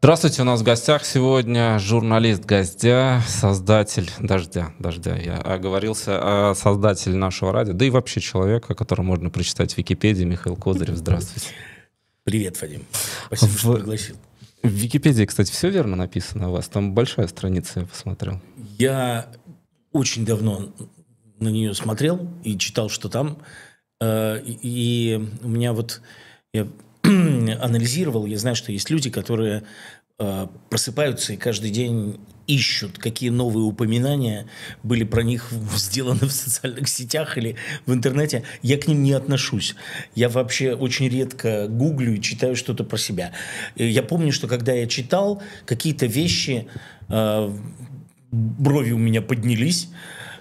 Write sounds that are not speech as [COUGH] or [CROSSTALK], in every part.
Здравствуйте, у нас в гостях сегодня журналист «Гостя», создатель «Дождя», «Дождя», я оговорился, а создатель нашего радио, да и вообще человека, которого можно прочитать в Википедии, Михаил Козырев, здравствуйте. Привет, Вадим, спасибо, в... что пригласил. В Википедии, кстати, все верно написано у вас, там большая страница, я посмотрел. Я очень давно на нее смотрел и читал, что там, э, и у меня вот, я [CLEARS THROAT] анализировал, я знаю, что есть люди, которые э, просыпаются и каждый день ищут, какие новые упоминания были про них [LAUGHS] сделаны в социальных сетях или в интернете. Я к ним не отношусь. Я вообще очень редко гуглю и читаю что-то про себя. Э, я помню, что когда я читал, какие-то вещи, э, брови у меня поднялись,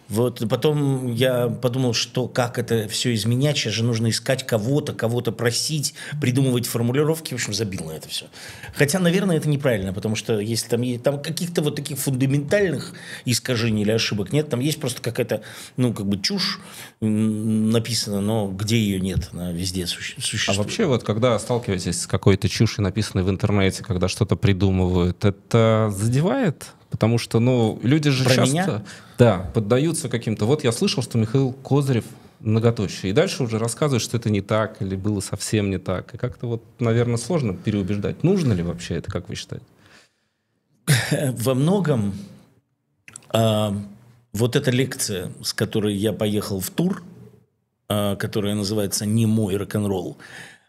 вот потом я подумал, что как это все изменять, сейчас же нужно искать кого-то, кого-то просить, придумывать формулировки, в общем, забил на это все. Хотя, наверное, это неправильно, потому что если там, там каких-то вот таких фундаментальных искажений или ошибок нет, там есть просто какая-то, ну, как бы чушь написана, но где ее нет, она везде существует. А вообще вот, когда сталкиваетесь с какой-то чушью, написанной в интернете, когда что-то придумывают, это задевает Потому что, ну, люди же Про часто меня? Да, поддаются каким-то. Вот я слышал, что Михаил Козырев многоточие. И дальше уже рассказывают, что это не так или было совсем не так. И как-то вот, наверное, сложно переубеждать. Нужно ли вообще это, как вы считаете? [LAUGHS] Во многом а, вот эта лекция, с которой я поехал в тур, а, которая называется «Не мой рок-н-ролл»,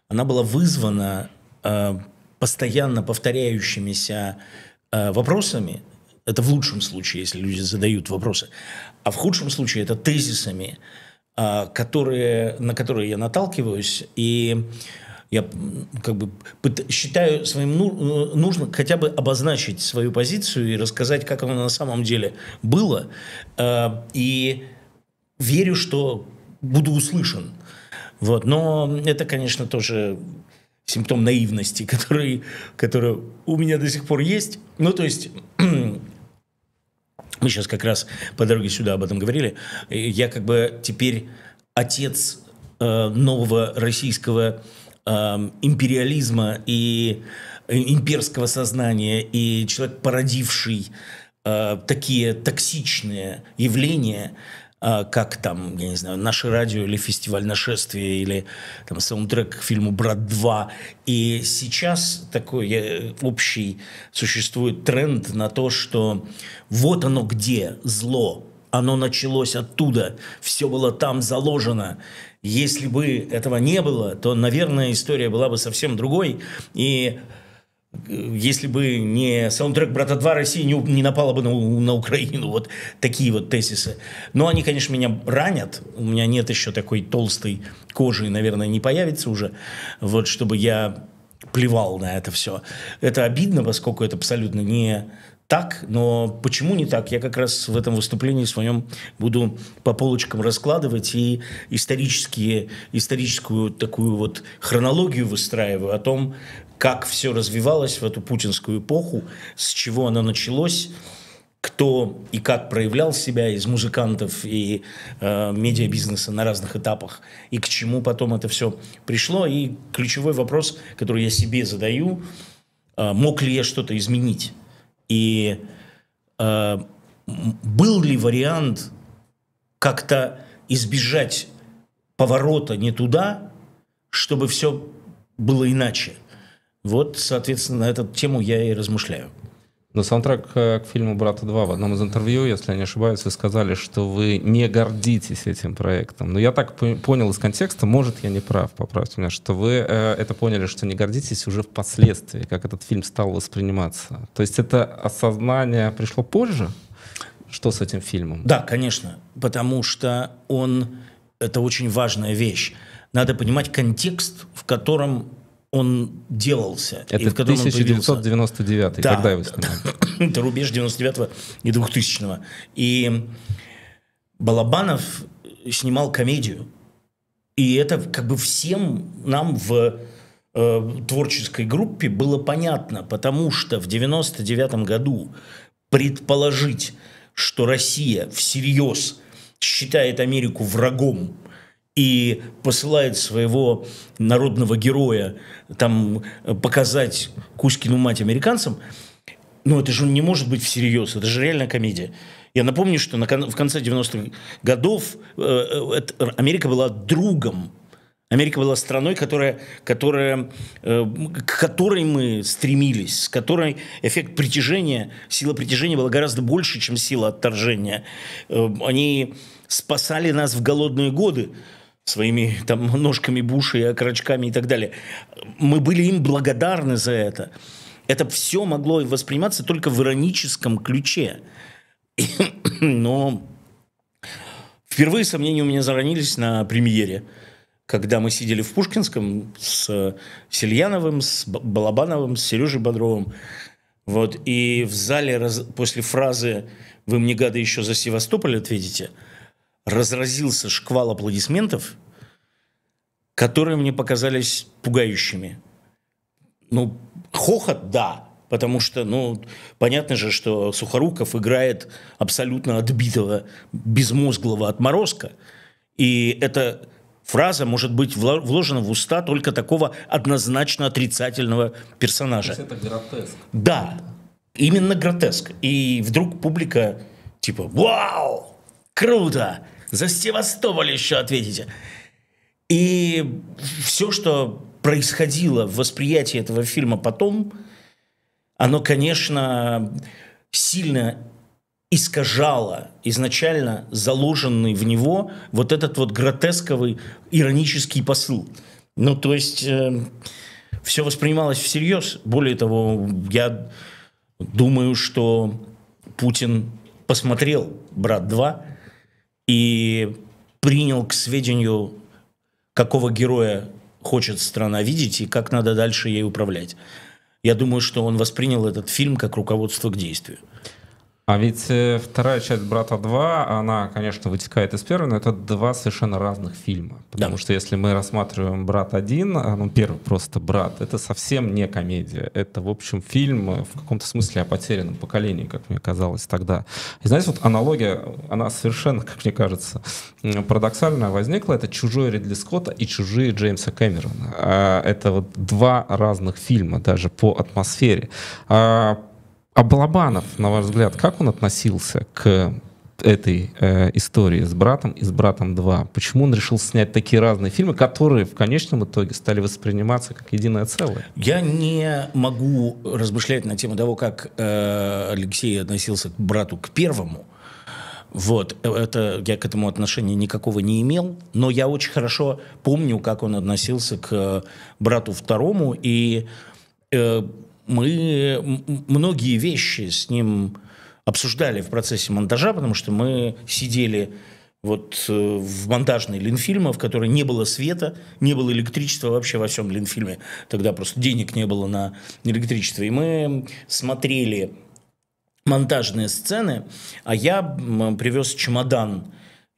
она была вызвана а, постоянно повторяющимися а, вопросами – это в лучшем случае, если люди задают вопросы. А в худшем случае это тезисами, а, которые, на которые я наталкиваюсь, и я как бы считаю своим ну, ну, нужно хотя бы обозначить свою позицию и рассказать, как оно на самом деле было, а, и верю, что буду услышан. Вот. Но это, конечно, тоже симптом наивности, [LAUGHS] который, который у меня до сих пор есть. Ну, то есть [CLEARS THROAT] мы сейчас как раз по дороге сюда об этом говорили, я как бы теперь отец э, нового российского э, империализма и э, имперского сознания, и человек, породивший э, такие токсичные явления – а как там, я не знаю, наше радио или фестиваль нашествия, или там саундтрек к фильму «Брат 2». И сейчас такой общий существует тренд на то, что вот оно где, зло, оно началось оттуда, все было там заложено. Если бы этого не было, то, наверное, история была бы совсем другой. И если бы не саундтрек «Брата 2», Россия не, не напала бы на, на Украину. Вот такие вот тезисы. Но они, конечно, меня ранят. У меня нет еще такой толстой кожи, наверное, не появится уже. Вот чтобы я плевал на это все. Это обидно, поскольку это абсолютно не так, но почему не так? Я как раз в этом выступлении своем буду по полочкам раскладывать и исторические, историческую такую вот хронологию выстраиваю о том, как все развивалось в эту путинскую эпоху, с чего она началась, кто и как проявлял себя из музыкантов и э, медиабизнеса на разных этапах, и к чему потом это все пришло. И ключевой вопрос, который я себе задаю, э, мог ли я что-то изменить? И э, был ли вариант как-то избежать поворота не туда, чтобы все было иначе? Вот, соответственно, на эту тему я и размышляю. На саундтрек э, к фильму «Брата 2» в одном из интервью, если я не ошибаюсь, вы сказали, что вы не гордитесь этим проектом. Но я так понял из контекста, может, я не прав, поправьте меня, что вы э, это поняли, что не гордитесь уже впоследствии, как этот фильм стал восприниматься. То есть это осознание пришло позже? Что с этим фильмом? Да, конечно, потому что он... Это очень важная вещь. Надо понимать контекст, в котором он делался. Это и в 1999, он да, когда его снимали? [COUGHS] это рубеж 99 го и 2000 -го. И Балабанов снимал комедию. И это как бы всем нам в э, творческой группе было понятно, потому что в 99 году предположить, что Россия всерьез считает Америку врагом – и посылает своего народного героя там э, показать Кузькину мать американцам, ну это же не может быть всерьез, это же реальная комедия. Я напомню, что на, в конце 90-х годов э, э, Америка была другом Америка была страной, которая, которая, э, к которой мы стремились, с которой эффект притяжения, сила притяжения была гораздо больше, чем сила отторжения. Э, они спасали нас в голодные годы своими там ножками буши, окорочками и так далее. Мы были им благодарны за это. Это все могло восприниматься только в ироническом ключе. [COUGHS] но впервые сомнения у меня заронились на премьере, когда мы сидели в Пушкинском с Сельяновым, с Балабановым, с Сережей Бодровым. Вот, и в зале раз, после фразы «Вы мне, гады, еще за Севастополь ответите», разразился шквал аплодисментов, которые мне показались пугающими. Ну, хохот, да, потому что, ну, понятно же, что Сухоруков играет абсолютно отбитого, безмозглого отморозка, и эта фраза может быть вложена в уста только такого однозначно отрицательного персонажа. То есть это гротеск. Да, именно гротеск. И вдруг публика типа «Вау! Круто!» За Севастополь еще ответите. И все, что происходило в восприятии этого фильма потом, оно, конечно, сильно искажало изначально заложенный в него вот этот вот гротесковый иронический посыл. Ну, то есть э, все воспринималось всерьез. Более того, я думаю, что Путин посмотрел «Брат 2», и принял к сведению, какого героя хочет страна видеть и как надо дальше ей управлять. Я думаю, что он воспринял этот фильм как руководство к действию. А ведь э, вторая часть «Брата 2», она, конечно, вытекает из первой, но это два совершенно разных фильма. Потому да. что если мы рассматриваем «Брат 1», а, ну, первый просто «Брат», это совсем не комедия. Это, в общем, фильм э, в каком-то смысле о потерянном поколении, как мне казалось тогда. И знаете, вот аналогия, она совершенно, как мне кажется, парадоксальная возникла. Это «Чужой» Ридли Скотта и «Чужие» Джеймса Кэмерона. А, это вот два разных фильма даже по атмосфере. А, а Балабанов, на ваш взгляд, как он относился к этой э, истории с братом и с братом 2? Почему он решил снять такие разные фильмы, которые в конечном итоге стали восприниматься как единое целое? Я не могу размышлять на тему того, как э, Алексей относился к брату к первому. Вот, э, это, я к этому отношения никакого не имел, но я очень хорошо помню, как он относился к брату второму, и э, мы многие вещи с ним обсуждали в процессе монтажа, потому что мы сидели вот э, в монтажной Линфильма, в которой не было света, не было электричества вообще во всем Линфильме. Тогда просто денег не было на электричество. И мы смотрели монтажные сцены, а я привез чемодан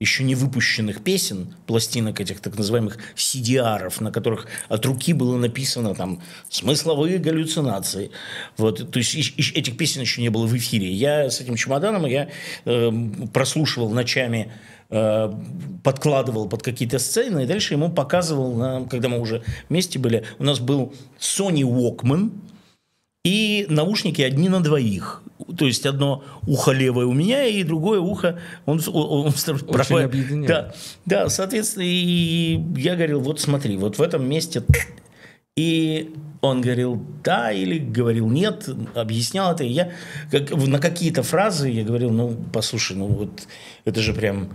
еще не выпущенных песен, пластинок этих так называемых CDR, на которых от руки было написано там смысловые галлюцинации. Вот, то есть и, и, этих песен еще не было в эфире. Я с этим чемоданом я э, прослушивал ночами э, подкладывал под какие-то сцены, и дальше ему показывал, когда мы уже вместе были, у нас был Sony Walkman, и наушники одни на двоих то есть одно ухо левое у меня и другое ухо, он, он, он Очень Объединяет. Да, да, соответственно, и я говорил, вот смотри, вот в этом месте... И он говорил «да» или говорил «нет», объяснял это. И я как, на какие-то фразы я говорил, ну, послушай, ну вот это же прям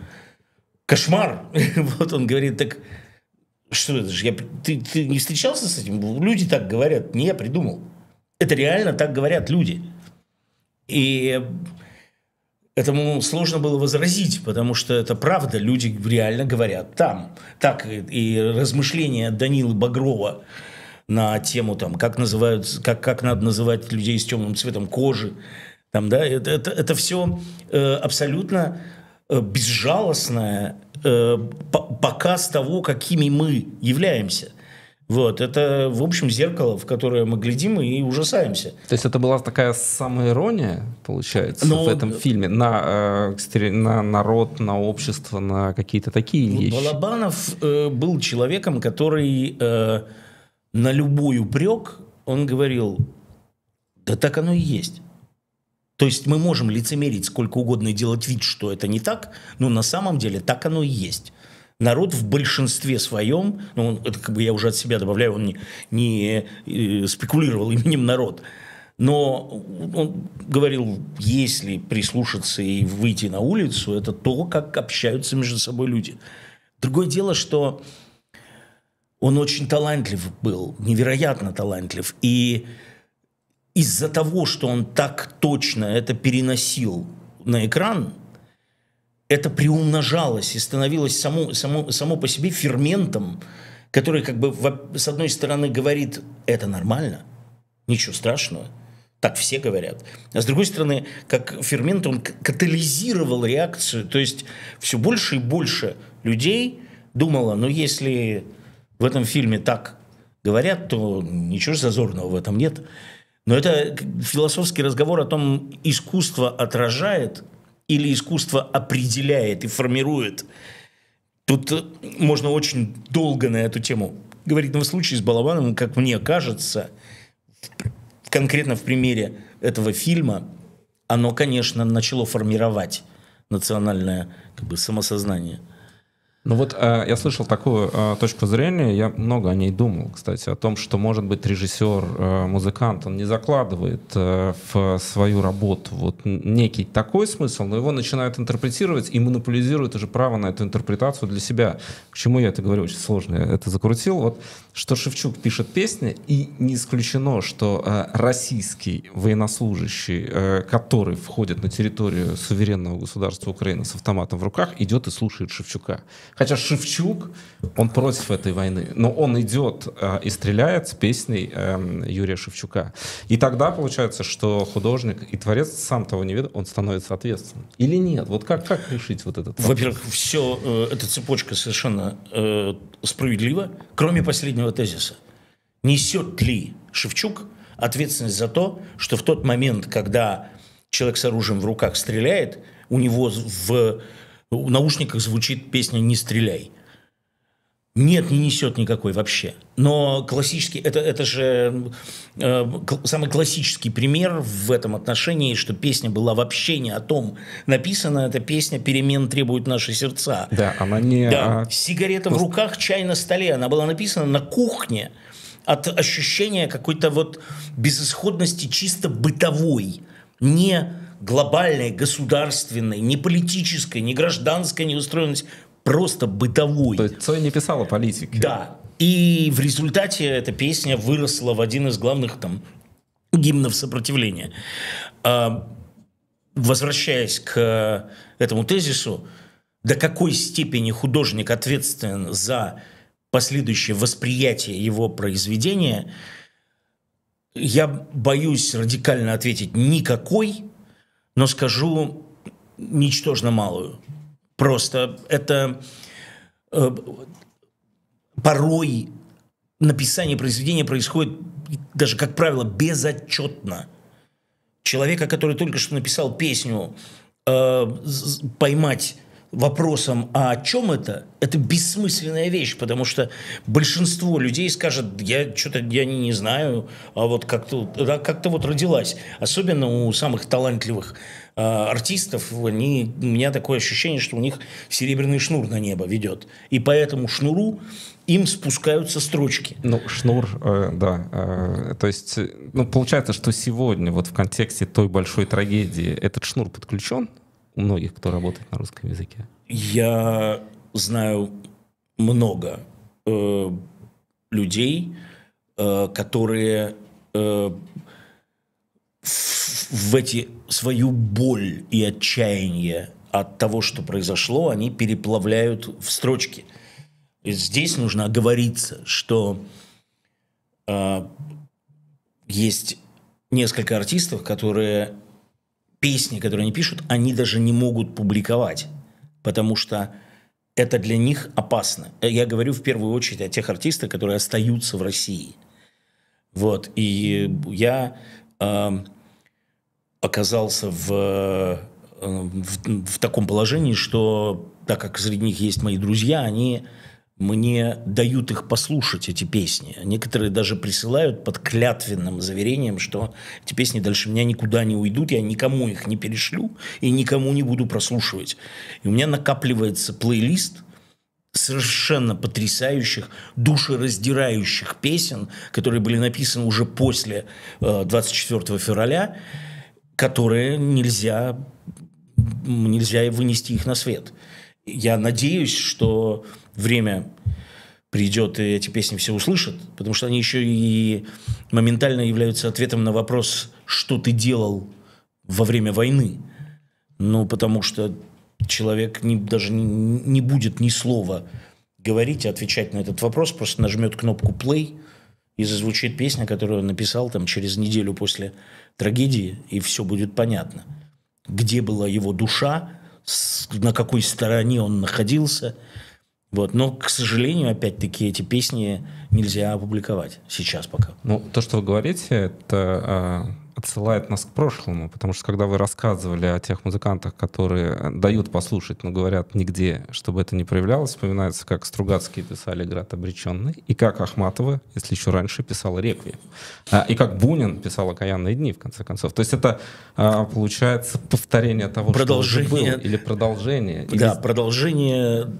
кошмар. [LAUGHS] вот он говорит, так что это же, я, ты, ты не встречался с этим? Люди так говорят. Не, я придумал. Это реально так говорят люди. И этому сложно было возразить, потому что это правда, люди реально говорят там. Так и размышления Данилы Багрова на тему, там, как, называют, как, как надо называть людей с темным цветом кожи, там, да, это, это, это все э, абсолютно э, безжалостное э, показ того, какими мы являемся. Вот, это, в общем, зеркало, в которое мы глядим и ужасаемся. То есть это была такая самоирония, получается, Но... Ну, в этом э, фильме, на, э, на народ, на общество, на какие-то такие вот ну, вещи? Балабанов э, был человеком, который э, на любой упрек, он говорил, да так оно и есть. То есть мы можем лицемерить сколько угодно и делать вид, что это не так, но на самом деле так оно и есть народ в большинстве своем, ну, это как бы я уже от себя добавляю, он не, не э, спекулировал именем народ, но он говорил, если прислушаться и выйти на улицу, это то, как общаются между собой люди. Другое дело, что он очень талантлив был, невероятно талантлив. И из-за того, что он так точно это переносил на экран, это приумножалось и становилось само, само, само по себе ферментом, который как бы с одной стороны говорит, это нормально, ничего страшного, так все говорят. А с другой стороны, как фермент, он катализировал реакцию, то есть все больше и больше людей думало, ну если в этом фильме так говорят, то ничего зазорного в этом нет. Но это философский разговор о том, искусство отражает – или искусство определяет и формирует. Тут э, можно очень долго на эту тему говорить, но в случае с Балабановым, как мне кажется, конкретно в примере этого фильма, оно, конечно, начало формировать национальное как бы, самосознание. Ну вот э, я слышал такую э, точку зрения, я много о ней думал, кстати, о том, что, может быть, режиссер, э, музыкант, он не закладывает э, в свою работу вот некий такой смысл, но его начинают интерпретировать и монополизируют уже право на эту интерпретацию для себя. К чему я это говорю, очень сложно, я это закрутил. Вот что Шевчук пишет песни, и не исключено, что э, российский военнослужащий, э, который входит на территорию суверенного государства Украины с автоматом в руках, идет и слушает Шевчука. Хотя Шевчук, он против этой войны, но он идет э, и стреляет с песней э, Юрия Шевчука. И тогда получается, что художник и творец, сам того не ведает, он становится ответственным. Или нет? Вот как, как решить вот этот Во-первых, все, э, эта цепочка совершенно э, справедлива, кроме последнего тезиса. Несет ли Шевчук ответственность за то, что в тот момент, когда человек с оружием в руках стреляет, у него в ну, в наушниках звучит песня «Не стреляй». Нет, не несет никакой вообще. Но классический, это, это же э, самый классический пример в этом отношении, что песня была вообще не о том написана. Эта песня «Перемен требуют наши сердца». Да, она не... Да, а... сигарета в руках, чай на столе. Она была написана на кухне от ощущения какой-то вот безысходности чисто бытовой. Не глобальной, государственной, не политической, не гражданской неустроенности, просто бытовой. То есть Цой не писала политики? Да. И в результате эта песня выросла в один из главных там гимнов сопротивления. А, возвращаясь к этому тезису, до какой степени художник ответственен за последующее восприятие его произведения, я боюсь радикально ответить никакой, но скажу ничтожно малую. Просто это э, порой написание произведения происходит даже, как правило, безотчетно. Человека, который только что написал песню, э, поймать вопросом, а о чем это, это бессмысленная вещь, потому что большинство людей скажет, я что-то я не не знаю, а вот как-то как вот родилась. Особенно у самых талантливых э, артистов, они, у меня такое ощущение, что у них серебряный шнур на небо ведет. И по этому шнуру им спускаются строчки. Ну, шнур, э, да. Э, то есть, э, ну, получается, что сегодня, вот в контексте той большой трагедии, этот шнур подключен у многих, кто работает на русском языке? Я знаю много э, людей, э, которые э, в эти свою боль и отчаяние от того, что произошло, они переплавляют в строчки. здесь нужно оговориться, что э, есть несколько артистов, которые песни, которые они пишут, они даже не могут публиковать, потому что это для них опасно. Э, я говорю в первую очередь о тех артистах, которые остаются в России. Вот, и я э, оказался в, э, в, в таком положении, что так как среди них есть мои друзья, они мне дают их послушать, эти песни. Некоторые даже присылают под клятвенным заверением, что эти песни дальше меня никуда не уйдут, я никому их не перешлю и никому не буду прослушивать. И у меня накапливается плейлист совершенно потрясающих, душераздирающих песен, которые были написаны уже после 24 э, февраля, которые нельзя, нельзя вынести их на свет. Я надеюсь, что время придет, и эти песни все услышат, потому что они еще и моментально являются ответом на вопрос, что ты делал во время войны. Ну, потому что человек не, даже не, не будет ни слова говорить и отвечать на этот вопрос, просто нажмет кнопку play и зазвучит песня, которую он написал там через неделю после трагедии, и все будет понятно. Где была его душа, на какой стороне он находился – вот. Но, к сожалению, опять-таки, эти песни нельзя опубликовать сейчас пока. Ну, то, что вы говорите, это а, отсылает нас к прошлому, потому что когда вы рассказывали о тех музыкантах, которые э, дают послушать, но говорят нигде, чтобы это не проявлялось, вспоминается, как Стругацкие писали «Град обреченный», и как Ахматова, если еще раньше, писала «Реквием», а, и как Бунин писал «Окаянные дни», в конце концов. То есть это, а, получается, повторение того, продолжение, что уже было, или продолжение. Да, или... продолжение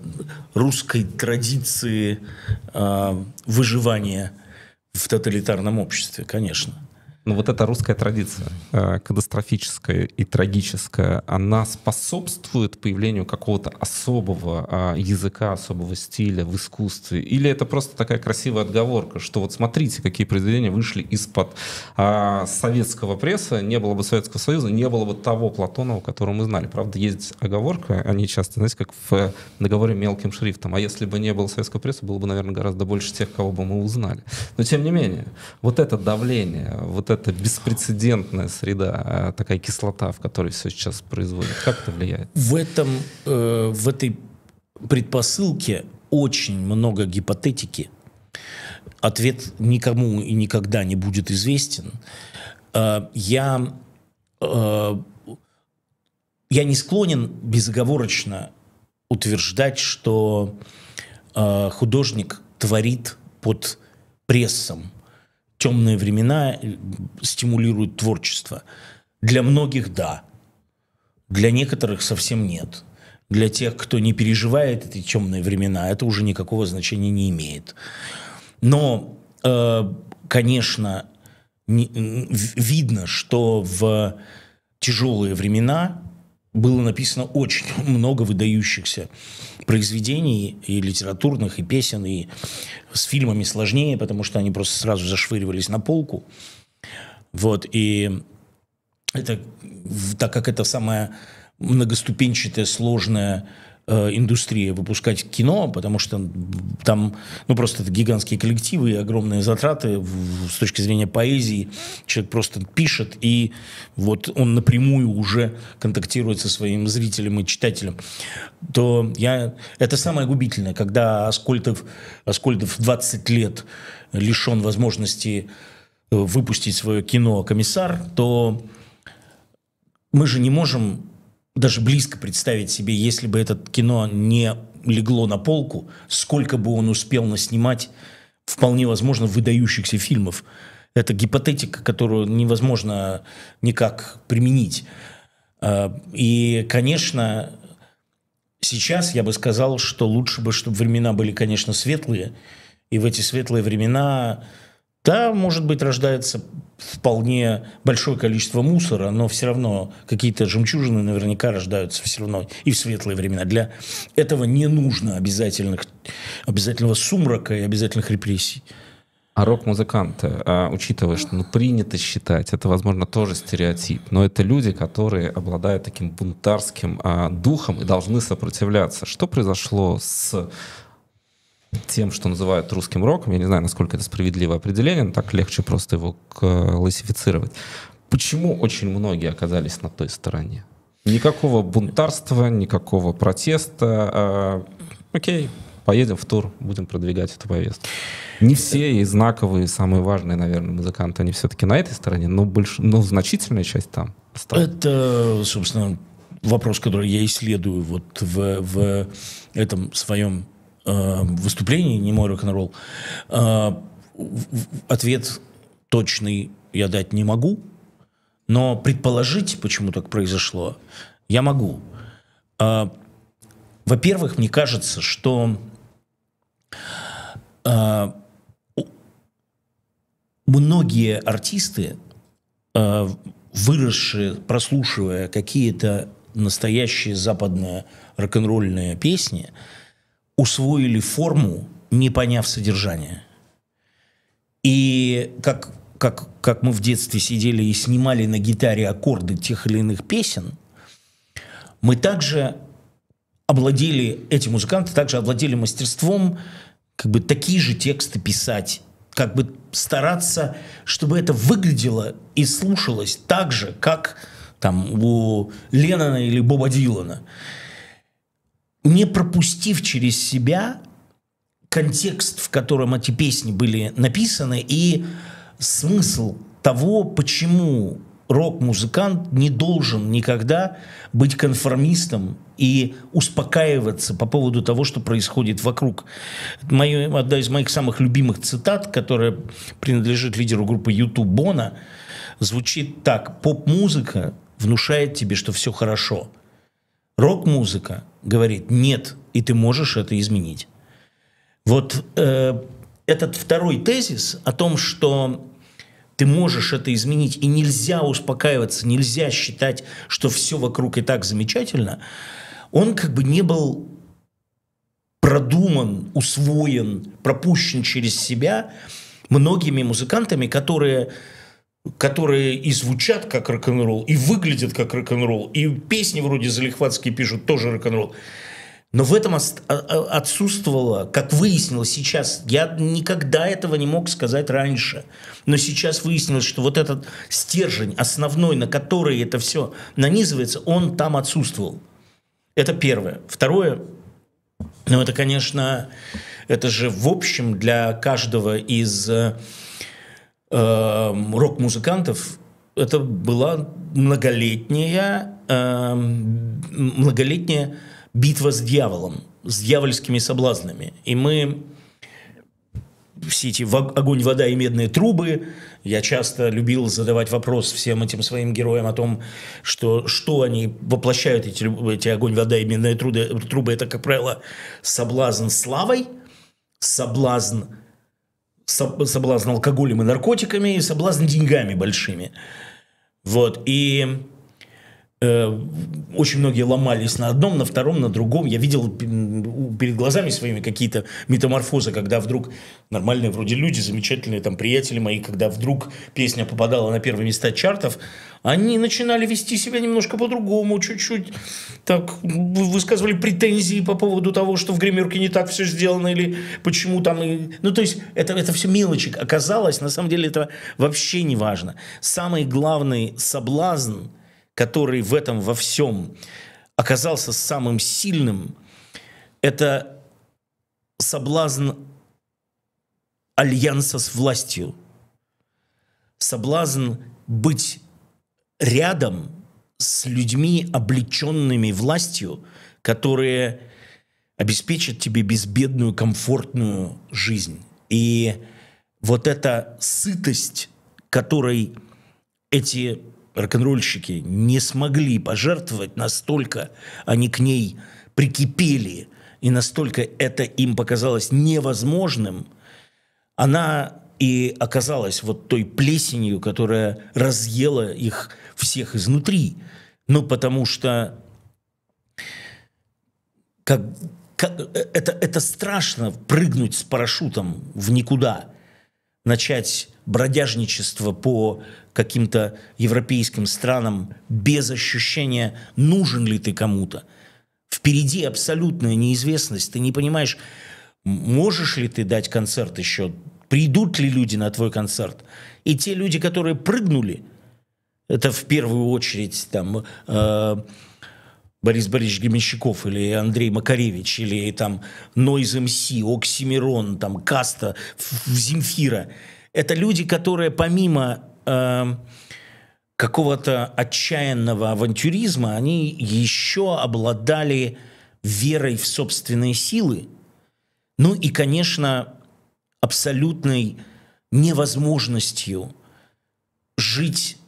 русской традиции а, выживания в тоталитарном обществе, конечно. Но ну, вот эта русская традиция, э, катастрофическая и трагическая, она способствует появлению какого-то особого а, языка, особого стиля в искусстве? Или это просто такая красивая отговорка, что вот смотрите, какие произведения вышли из-под а, советского пресса, не было бы Советского Союза, не было бы того Платонова, которого мы знали. Правда, есть оговорка, они часто, знаете, как в э, договоре мелким шрифтом, а если бы не было советского пресса, было бы, наверное, гораздо больше тех, кого бы мы узнали. Но тем не менее, вот это давление, вот это это беспрецедентная среда, а, такая кислота, в которой все сейчас производит? Как это влияет? В этом, э, в этой предпосылке очень много гипотетики. Ответ никому и никогда не будет известен. Э, я, э, я не склонен безоговорочно утверждать, что э, художник творит под прессом темные времена э, стимулируют творчество. Для многих – да. Для некоторых совсем нет. Для тех, кто не переживает эти темные времена, это уже никакого значения не имеет. Но, э, конечно, видно, что в тяжелые времена – было написано очень [LAUGHS] много выдающихся произведений и литературных, и песен, и с фильмами сложнее, потому что они просто сразу зашвыривались на полку. Вот, и это, так как это самая многоступенчатая, сложная э, индустрия выпускать кино, потому что там, ну, просто это гигантские коллективы и огромные затраты в, с точки зрения поэзии. Человек просто пишет, и вот он напрямую уже контактирует со своим зрителем и читателем. То я... Это самое губительное, когда Аскольдов, Аскольдов 20 лет лишен возможности э, выпустить свое кино «Комиссар», то мы же не можем даже близко представить себе, если бы это кино не легло на полку, сколько бы он успел наснимать вполне возможно выдающихся фильмов. Это гипотетика, которую невозможно никак применить. А, и, конечно, сейчас я бы сказал, что лучше бы, чтобы времена были, конечно, светлые. И в эти светлые времена, да, может быть, рождается вполне большое количество мусора, но все равно какие-то жемчужины наверняка рождаются все равно и в светлые времена. Для этого не нужно обязательных, обязательного сумрака и обязательных репрессий. А рок-музыканты, а, учитывая, что ну, принято считать, это, возможно, тоже стереотип, но это люди, которые обладают таким бунтарским а, духом и должны сопротивляться. Что произошло с тем, что называют русским роком. Я не знаю, насколько это справедливое определение, но так легче просто его классифицировать. Почему очень многие оказались на той стороне? Никакого бунтарства, никакого протеста. Э, окей, поедем в тур, будем продвигать эту повестку. Не все и знаковые, самые важные, наверное, музыканты, они все-таки на этой стороне, но, больш... но значительная часть там. Осталась. Это, собственно, вопрос, который я исследую вот в, в этом своем э, выступлении, не мой рок-н-ролл, э, ответ точный я дать не могу, но предположить, почему так произошло, я могу. Э, во-первых, мне кажется, что э, многие артисты, э, выросшие, прослушивая какие-то настоящие западные рок-н-ролльные песни, э, усвоили форму, не поняв содержание. И как, как, как мы в детстве сидели и снимали на гитаре аккорды тех или иных песен, мы также обладели, эти музыканты также обладели мастерством как бы такие же тексты писать, как бы стараться, чтобы это выглядело и слушалось так же, как там у Леннона или Боба Дилана не пропустив через себя контекст, в котором эти песни были написаны, и смысл того, почему рок-музыкант не должен никогда быть конформистом и успокаиваться по поводу того, что происходит вокруг. Мое, одна из моих самых любимых цитат, которая принадлежит лидеру группы YouTube Бона, звучит так. «Поп-музыка внушает тебе, что все хорошо – Рок-музыка говорит «нет», и ты можешь это изменить. Вот э, этот второй тезис о том, что ты можешь это изменить, и нельзя успокаиваться, нельзя считать, что все вокруг и так замечательно, он как бы не был продуман, усвоен, пропущен через себя многими музыкантами, которые которые и звучат как рок-н-ролл, и выглядят как рок-н-ролл, и песни вроде залихватские пишут тоже рок-н-ролл. Но в этом а, а, отсутствовало, как выяснилось сейчас, я никогда этого не мог сказать раньше, но сейчас выяснилось, что вот этот стержень основной, на который это все нанизывается, он там отсутствовал. Это первое. Второе, ну это, конечно, это же в общем для каждого из э, Эм, рок-музыкантов это была многолетняя, э, многолетняя битва с дьяволом, с дьявольскими соблазнами. И мы все эти огонь, вода и медные трубы. Я часто любил задавать вопрос всем этим своим героям о том, что, что они воплощают, эти, эти огонь, вода и медные трубы. трубы. Это, как правило, соблазн славой, соблазн соблазн алкоголем и наркотиками, и соблазн деньгами большими. Вот. И Э, очень многие ломались на одном, на втором, на другом. Я видел перед глазами своими какие-то метаморфозы, когда вдруг нормальные вроде люди, замечательные там приятели мои, когда вдруг песня попадала на первые места чартов, они начинали вести себя немножко по-другому, чуть-чуть так высказывали претензии по поводу того, что в гримерке не так все сделано или почему там... И... Ну, то есть это, это все мелочи. Оказалось, на самом деле это вообще не важно. Самый главный соблазн – который в этом во всем оказался самым сильным, это соблазн альянса с властью, соблазн быть рядом с людьми, облеченными властью, которые обеспечат тебе безбедную, комфортную жизнь. И вот эта сытость, которой эти рок-н-ролльщики не смогли пожертвовать, настолько они к ней прикипели, и настолько это им показалось невозможным, она и оказалась вот той плесенью, которая разъела их всех изнутри. Ну, потому что как, как, э, это, это страшно прыгнуть с парашютом в никуда, начать бродяжничество по каким-то европейским странам без ощущения, нужен ли ты кому-то. Впереди абсолютная неизвестность. Ты не понимаешь, можешь ли ты дать концерт еще, придут ли люди на твой концерт. И те люди, которые прыгнули, это в первую очередь там... Э, Борис Борисович Гременщиков или Андрей Макаревич, или там Нойз МС, Оксимирон, там Каста, Земфира – это люди, которые помимо э, какого-то отчаянного авантюризма, они еще обладали верой в собственные силы. Ну и, конечно, абсолютной невозможностью жить,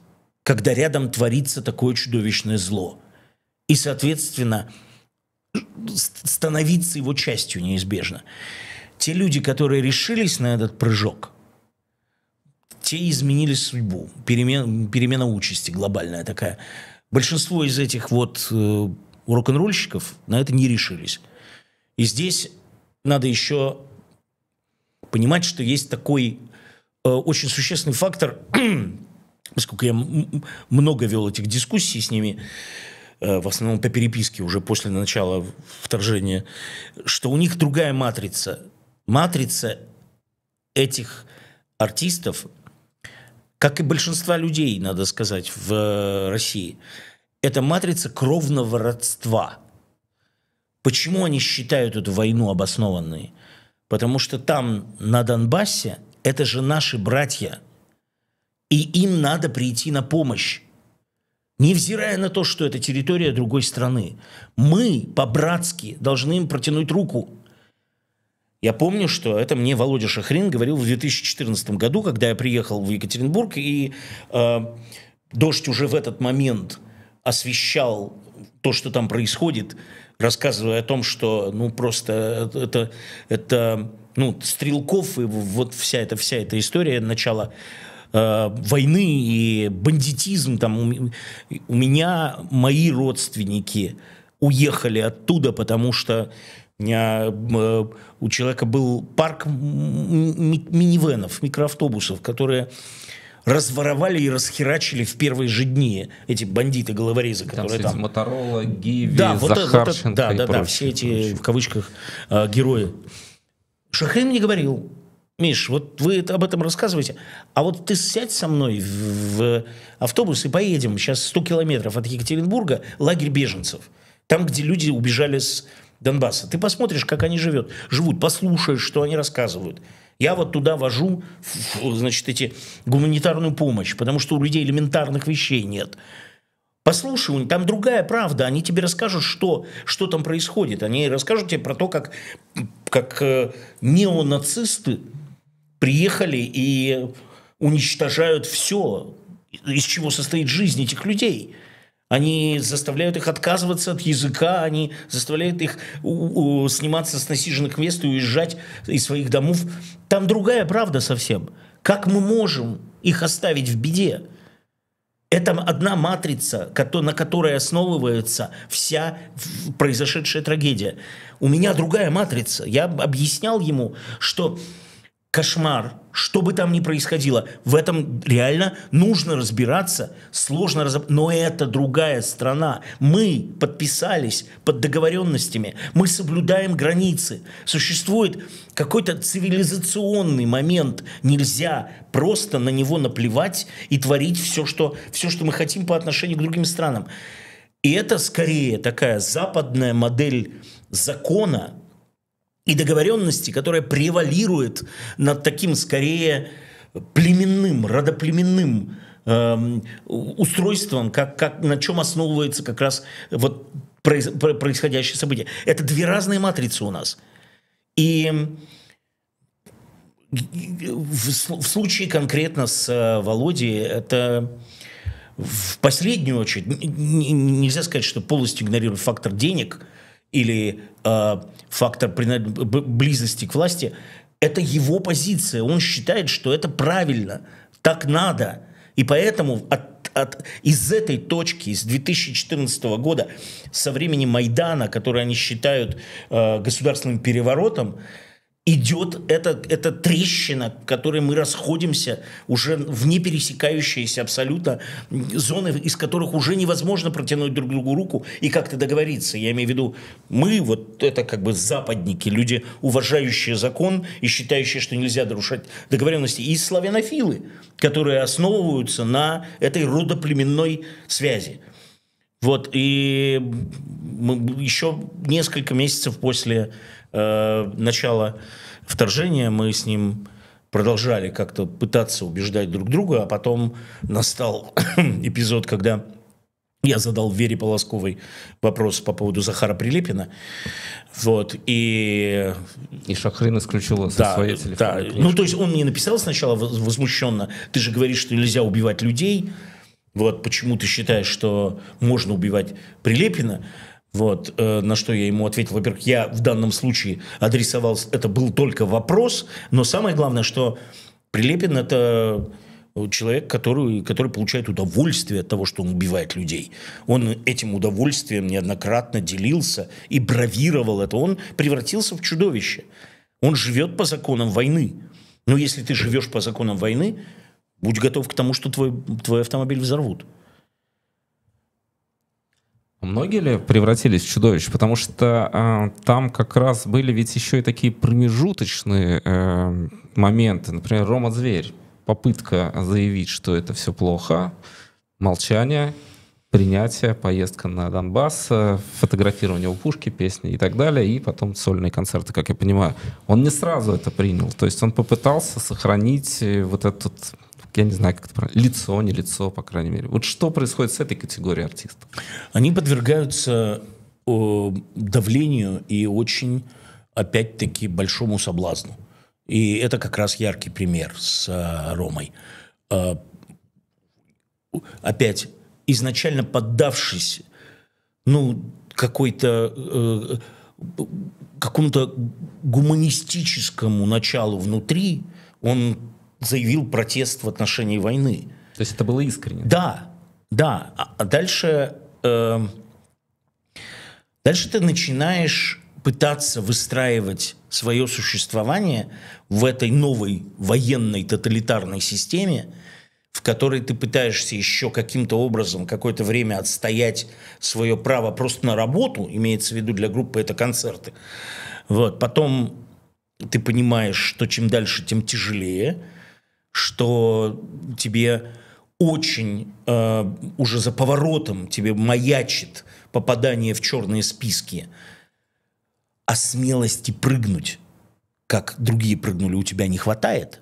когда рядом творится такое чудовищное зло. И, соответственно, становиться его частью неизбежно. Те люди, которые решились на этот прыжок, те изменили судьбу. Перемен, перемена участи глобальная такая. Большинство из этих вот э, рок-н-ролльщиков на это не решились. И здесь надо еще понимать, что есть такой э, очень существенный фактор, [CLEARS THROAT] поскольку я много вел этих дискуссий с ними, э, в основном по переписке уже после начала вторжения, что у них другая матрица. Матрица этих артистов как и большинства людей, надо сказать, в э, России, это матрица кровного родства. Почему они считают эту войну обоснованной? Потому что там, на Донбассе, это же наши братья, и им надо прийти на помощь невзирая на то, что это территория другой страны. Мы по-братски должны им протянуть руку. Я помню, что это мне Володя Шахрин говорил в 2014 году, когда я приехал в Екатеринбург, и э, «Дождь» уже в этот момент освещал то, что там происходит, рассказывая о том, что ну просто это, это ну, Стрелков и вот вся эта, вся эта история начала э, войны и бандитизм. Там, у, у меня мои родственники уехали оттуда, потому что а, э, у человека был парк ми минивенов, микроавтобусов, которые разворовали и расхерачили в первые же дни эти бандиты головорезы, которые там. там... Моторола, Гиви, да, вот Захарченко вот, вот, да, да, прочее, да, все эти прочее. в кавычках э, герои. Шахрин мне говорил, Миш, вот вы об этом рассказываете, а вот ты сядь со мной в, в автобус и поедем сейчас 100 километров от Екатеринбурга, лагерь беженцев, там, где люди убежали с Донбасса. Ты посмотришь, как они живет, живут, послушаешь, что они рассказывают. Я вот туда вожу, значит, эти гуманитарную помощь, потому что у людей элементарных вещей нет. Послушай, там другая правда, они тебе расскажут, что, что там происходит. Они расскажут тебе про то, как, как э, неонацисты приехали и уничтожают все, из чего состоит жизнь этих людей – они заставляют их отказываться от языка, они заставляют их сниматься с насиженных мест и уезжать из своих домов. Там другая правда совсем. Как мы можем их оставить в беде? Это одна матрица, на которой основывается вся произошедшая трагедия. У меня другая матрица. Я объяснял ему, что кошмар, что бы там ни происходило, в этом реально нужно разбираться, сложно разобраться, но это другая страна. Мы подписались под договоренностями, мы соблюдаем границы. Существует какой-то цивилизационный момент, нельзя просто на него наплевать и творить все, что, все, что мы хотим по отношению к другим странам. И это скорее такая западная модель закона, и договоренности, которая превалирует над таким скорее племенным, родоплеменным э, устройством, как, как, на чем основывается как раз вот происходящее событие. Это две разные матрицы у нас. И в, в случае конкретно с э, Володей это в последнюю очередь, нельзя сказать, что полностью игнорирует фактор денег – или э, фактор близости к власти, это его позиция. Он считает, что это правильно, так надо. И поэтому от, от, из этой точки, из 2014 года, со времени Майдана, который они считают э, государственным переворотом, идет эта, эта трещина, в которой мы расходимся уже в непересекающиеся абсолютно зоны, из которых уже невозможно протянуть друг другу руку и как-то договориться. Я имею в виду, мы вот это как бы западники, люди, уважающие закон и считающие, что нельзя нарушать договоренности, и славянофилы, которые основываются на этой родоплеменной связи. Вот, и мы еще несколько месяцев после Э, начала вторжения мы с ним продолжали как-то пытаться убеждать друг друга, а потом настал [COUGHS] эпизод, когда я задал Вере Полосковой вопрос по поводу Захара Прилепина. Вот, и... И Шахрин исключил со да, своей телефонной да. Книжки. Ну, то есть он мне написал сначала возмущенно, ты же говоришь, что нельзя убивать людей, вот почему ты считаешь, что можно убивать Прилепина, вот, э, на что я ему ответил. Во-первых, я в данном случае адресовал, это был только вопрос, но самое главное, что Прилепин – это э, человек, который, который получает удовольствие от того, что он убивает людей. Он этим удовольствием неоднократно делился и бравировал это. Он превратился в чудовище. Он живет по законам войны. Но если ты живешь по законам войны, будь готов к тому, что твой, твой автомобиль взорвут. Многие ли превратились в чудовищ? Потому что э, там как раз были ведь еще и такие промежуточные э, моменты. Например, Рома Зверь. Попытка заявить, что это все плохо. Молчание, принятие, поездка на Донбасс, э, фотографирование у пушки, песни и так далее, и потом сольные концерты, как я понимаю. Он не сразу это принял, то есть он попытался сохранить э, вот этот я не знаю, как это правильно, лицо, не лицо, по крайней мере. Вот что происходит с этой категорией артистов? Они подвергаются э, давлению и очень, опять-таки, большому соблазну. И это как раз яркий пример с э, Ромой. Э, опять, изначально поддавшись, ну, какой-то... Э, какому-то гуманистическому началу внутри, он заявил протест в отношении войны. То есть это было искренне? Да, да. А, а дальше, э, дальше ты начинаешь пытаться выстраивать свое существование в этой новой военной тоталитарной системе, в которой ты пытаешься еще каким-то образом какое-то время отстоять свое право просто на работу, имеется в виду для группы это концерты. Вот. Потом ты понимаешь, что чем дальше, тем тяжелее – что тебе очень э, уже за поворотом тебе маячит попадание в черные списки, а смелости прыгнуть, как другие прыгнули, у тебя не хватает.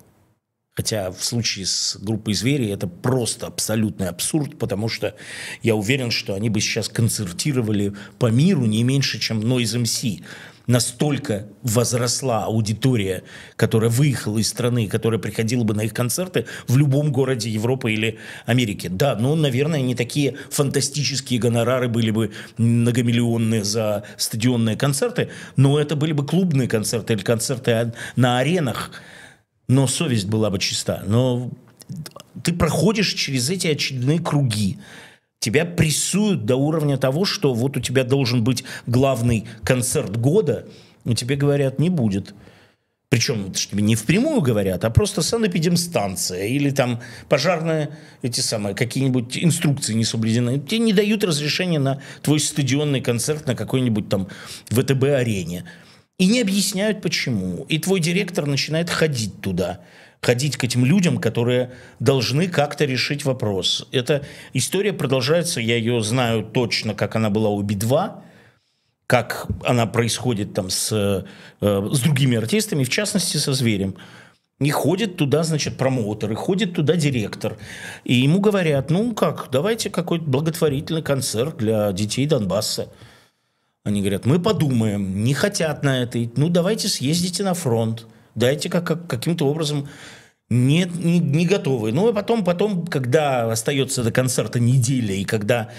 Хотя в случае с группой «Звери» это просто абсолютный абсурд, потому что я уверен, что они бы сейчас концертировали по миру не меньше, чем Noise MC настолько возросла аудитория, которая выехала из страны, которая приходила бы на их концерты в любом городе Европы или Америки. Да, но, ну, наверное, не такие фантастические гонорары были бы многомиллионные за стадионные концерты, но это были бы клубные концерты или концерты на аренах. Но совесть была бы чиста. Но ты проходишь через эти очередные круги тебя прессуют до уровня того, что вот у тебя должен быть главный концерт года, но тебе говорят, не будет. Причем это же тебе не впрямую говорят, а просто санэпидемстанция или там пожарные эти самые какие-нибудь инструкции не соблюдены. Тебе не дают разрешения на твой стадионный концерт на какой-нибудь там ВТБ-арене. И не объясняют почему. И твой директор начинает ходить туда ходить к этим людям, которые должны как-то решить вопрос. Эта история продолжается, я ее знаю точно, как она была у Би-2, как она происходит там с, э, с другими артистами, в частности со «Зверем». И ходит туда, значит, промоутер, и ходит туда директор. И ему говорят, ну как, давайте какой-то благотворительный концерт для детей Донбасса. Они говорят, мы подумаем, не хотят на это, ну давайте съездите на фронт дайте как, как, каким-то образом нет, не, не готовы. Ну и потом, потом, когда остается до концерта неделя, и когда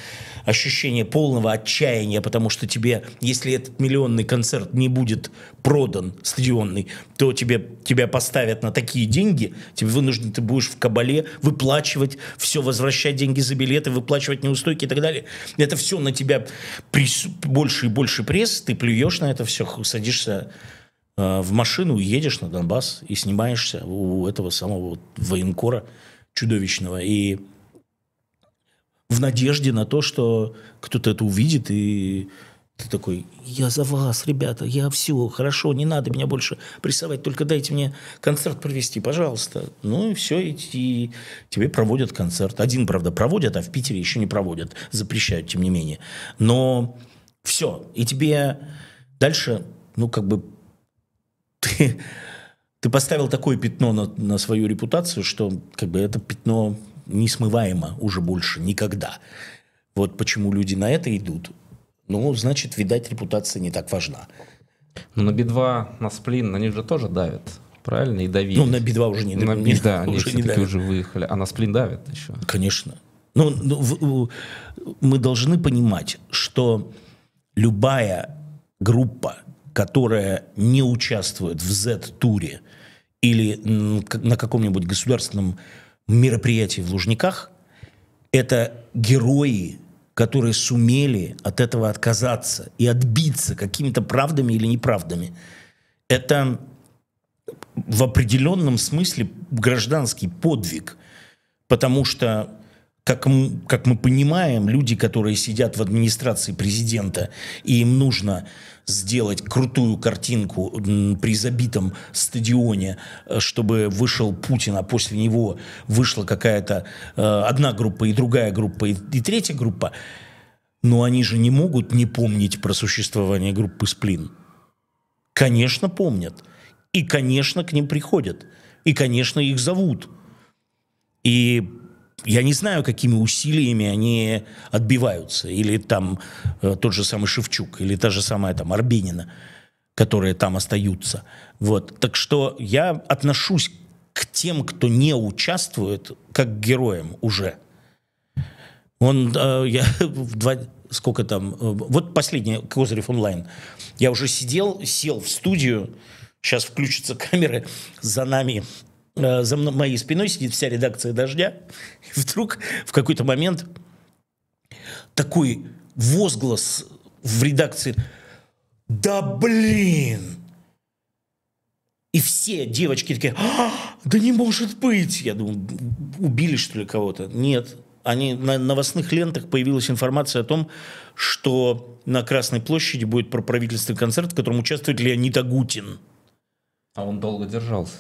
ощущение полного отчаяния, потому что тебе, если этот миллионный концерт не будет продан, стадионный, то тебе, тебя поставят на такие деньги, тебе вынужден, ты будешь в кабале выплачивать все, возвращать деньги за билеты, выплачивать неустойки и так далее. Это все на тебя пресс, больше и больше пресс, ты плюешь на это все, садишься а, в машину едешь на Донбасс и снимаешься у этого самого военкора чудовищного. И в надежде на то, что кто-то это увидит и ты такой, я за вас, ребята, я все, хорошо, не надо меня больше прессовать, только дайте мне концерт провести, пожалуйста. Ну и все, и, и тебе проводят концерт. Один, правда, проводят, а в Питере еще не проводят, запрещают, тем не менее. Но все, и тебе дальше, ну как бы ты, ты поставил такое пятно на, на свою репутацию, что как бы это пятно несмываемо уже больше никогда. Вот почему люди на это идут. Ну, значит, видать, репутация не так важна. Ну, на бедва на сплин, на них же тоже давят. Правильно? И давили. Ну, на бедва уже не, на, бедва [LAUGHS] они уже не давят. уже выехали. А на сплин давят еще. Конечно. Ну, ну в, мы должны понимать, что любая группа, которая не участвует в Z-туре или на каком-нибудь государственном мероприятии в Лужниках, это герои, которые сумели от этого отказаться и отбиться какими-то правдами или неправдами. Это в определенном смысле гражданский подвиг, потому что как, мы, как мы понимаем, люди, которые сидят в администрации президента, и им нужно сделать крутую картинку при забитом стадионе, э, чтобы вышел Путин, а после него вышла какая-то э, одна группа и другая группа и, третья группа. Но они же не могут не помнить про существование группы «Сплин». Конечно, помнят. И, конечно, к ним приходят. И, конечно, их зовут. И я не знаю, какими усилиями они отбиваются. Или там э, тот же самый Шевчук, или та же самая там Арбенина, которые там остаются. Вот. Так что я отношусь к тем, кто не участвует, как к героям уже. Он, э, [LAUGHS] я в два, сколько там, э, вот последний Козырев онлайн. Я уже сидел, сел в студию, сейчас включатся камеры, за нами Э, за моей спиной сидит вся редакция «Дождя», и вдруг в какой-то момент такой возглас в редакции «Да блин!» И все девочки такие а, «Да не может быть!» Я думаю, убили что ли кого-то? Нет. Они, на новостных лентах появилась информация о том, что на Красной площади будет про-правительственный концерт, в котором участвует Леонид Агутин. А он долго держался.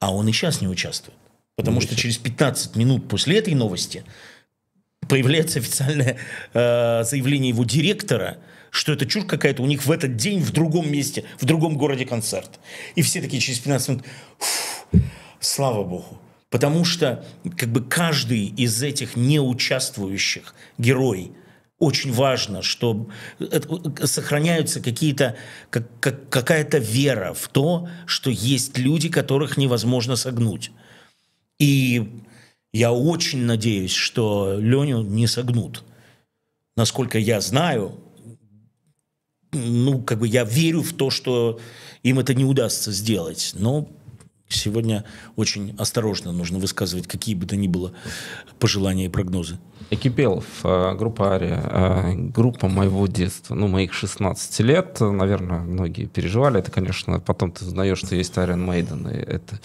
А он и сейчас не участвует. Потому Ничего. что через 15 минут после этой новости появляется официальное э, заявление его директора, что это чушь какая-то, у них в этот день в другом месте, в другом городе концерт. И все такие через 15 минут, слава богу. Потому что как бы каждый из этих неучаствующих герой очень важно, что э, э, сохраняются какие-то, как, как, какая-то вера в то, что есть люди, которых невозможно согнуть. И я очень надеюсь, что Леню не согнут. Насколько я знаю, ну, как бы я верю в то, что им это не удастся сделать. Но сегодня очень осторожно нужно высказывать какие бы то ни было пожелания и прогнозы. Экипелов, э, группа Ария, э, группа моего детства, ну, моих 16 лет, наверное, многие переживали. Это, конечно, потом ты узнаешь, что есть Iron Мейден и это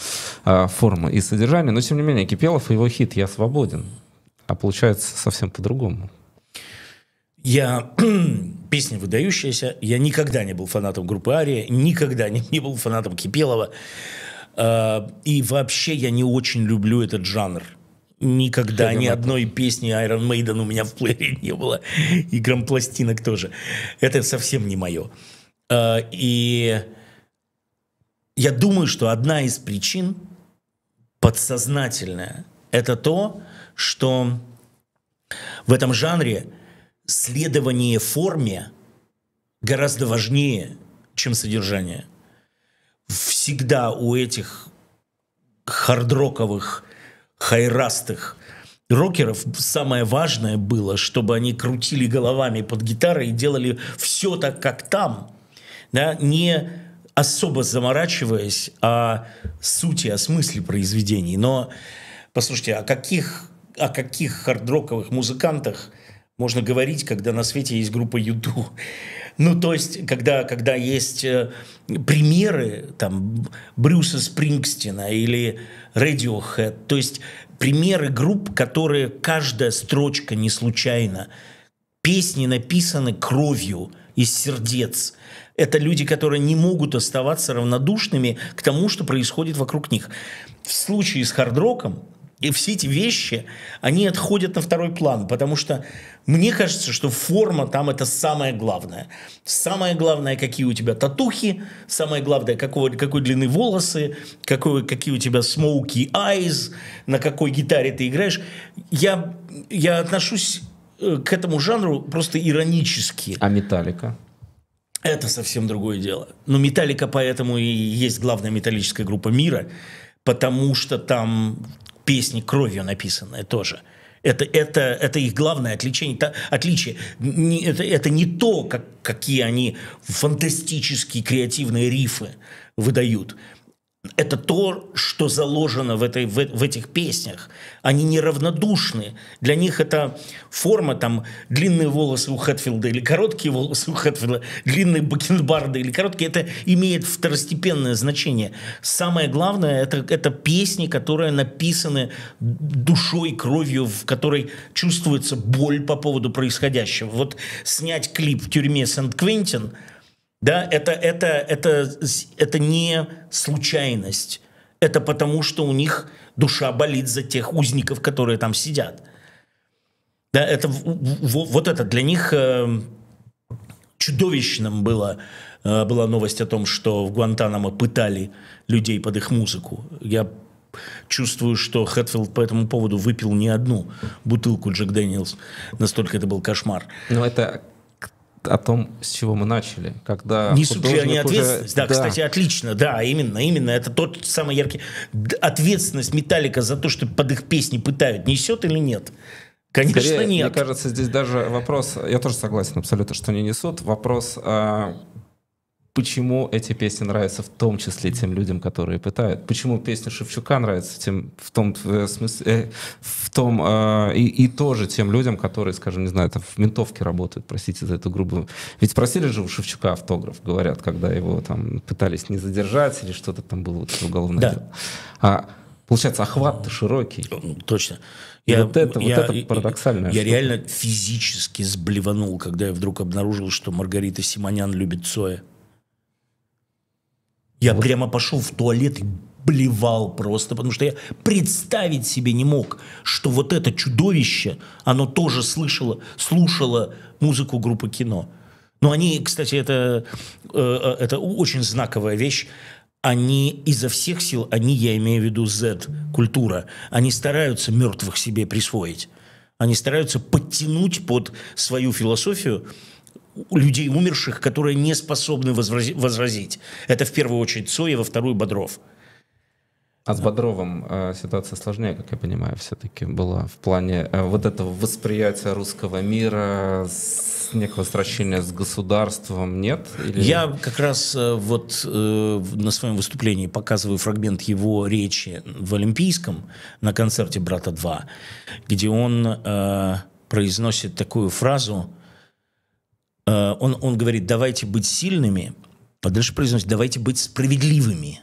э, форма и содержание. Но, тем не менее, Экипелов и его хит «Я свободен». А получается совсем по-другому. Я [CLEARS THROAT] песня выдающаяся. Я никогда не был фанатом группы Ария, никогда не, не был фанатом Кипелова. Э, и вообще я не очень люблю этот жанр. Никогда Хэви ни метал. одной песни Iron Maiden у меня в плеере не было. И грампластинок тоже. Это совсем не мое. Э, и я думаю, что одна из причин подсознательная – это то, что в этом жанре следование форме гораздо важнее, чем содержание – всегда у этих хардроковых, хайрастых рокеров самое важное было, чтобы они крутили головами под гитарой и делали все так, как там, да, не особо заморачиваясь о сути, о смысле произведений. Но, послушайте, о каких, о каких хардроковых музыкантах можно говорить, когда на свете есть группа YouTube? Ну, то есть, когда, когда есть э, примеры там, Брюса Спрингстина или Radiohead, то есть примеры групп, которые каждая строчка не случайно. Песни написаны кровью из сердец. Это люди, которые не могут оставаться равнодушными к тому, что происходит вокруг них. В случае с хардроком и все эти вещи, они отходят на второй план, потому что мне кажется, что форма там это самое главное. Самое главное, какие у тебя татухи, самое главное, какого, какой длины волосы, какой, какие у тебя smoky eyes, на какой гитаре ты играешь. Я, я отношусь э, к этому жанру просто иронически. А металлика? Это совсем другое дело. Но металлика поэтому и есть главная металлическая группа мира, потому что там песни кровью написанные тоже. Это, это, это их главное отличие. Это, отличие. Не, это, это не то, как, какие они фантастические креативные рифы выдают. Это то, что заложено в, этой, в, в этих песнях. Они неравнодушны. Для них это форма, там, длинные волосы у Хэтфилда или короткие волосы у Хэтфилда, длинные бакенбарды или короткие. Это имеет второстепенное значение. Самое главное, это, это песни, которые написаны душой, кровью, в которой чувствуется боль по поводу происходящего. Вот снять клип в тюрьме Сент-Квентин – да, это, это, это, это не случайность. Это потому, что у них душа болит за тех узников, которые там сидят. Да, это вот это для них э, чудовищным было, э, была новость о том, что в Гуантанамо пытали людей под их музыку. Я чувствую, что Хэтфилд по этому поводу выпил не одну бутылку Джек Дэниелс. Настолько это был кошмар. Но ну, это о том, с чего мы начали. Когда Несут ли они ответственность? Уже... Да, да, кстати, отлично. Да, именно, именно. Это тот самый яркий... Ответственность Металлика за то, что под их песни пытают, несет или нет? Конечно, Скорее, нет. Мне кажется, здесь даже вопрос... Я тоже согласен абсолютно, что не несут. Вопрос... А, почему эти песни нравятся в том числе тем людям, которые пытают. Почему песня Шевчука нравится тем, в том э, смысле, э, в том э, и, и тоже тем людям, которые, скажем, не знаю, там в ментовке работают, простите за эту грубую. Ведь просили же у Шевчука автограф, говорят, когда его там пытались не задержать или что-то там было вот уголовное да. дело. А, Получается, охват-то широкий. Ну, точно. И я, вот это, я, вот это парадоксальное. Я штука. реально физически сблеванул, когда я вдруг обнаружил, что Маргарита Симонян любит Цоя. Я вот. прямо пошел в туалет и блевал просто, потому что я представить себе не мог, что вот это чудовище, оно тоже слышало, слушало музыку группы кино. Но они, кстати, это, э, э, это очень знаковая вещь. Они изо всех сил, они, я имею в виду Z, культура, они стараются мертвых себе присвоить. Они стараются подтянуть под свою философию людей умерших, которые не способны возразить. Это в первую очередь Цоя, во вторую Бодров. А с Бодровым э, ситуация сложнее, как я понимаю, все-таки была в плане э, вот этого восприятия русского мира, с некого сращения с государством, нет? Или... Я как раз э, вот э, на своем выступлении показываю фрагмент его речи в Олимпийском на концерте «Брата 2», где он э, произносит такую фразу – Э, он, он говорит, давайте быть сильными, а дальше произносит, давайте быть справедливыми.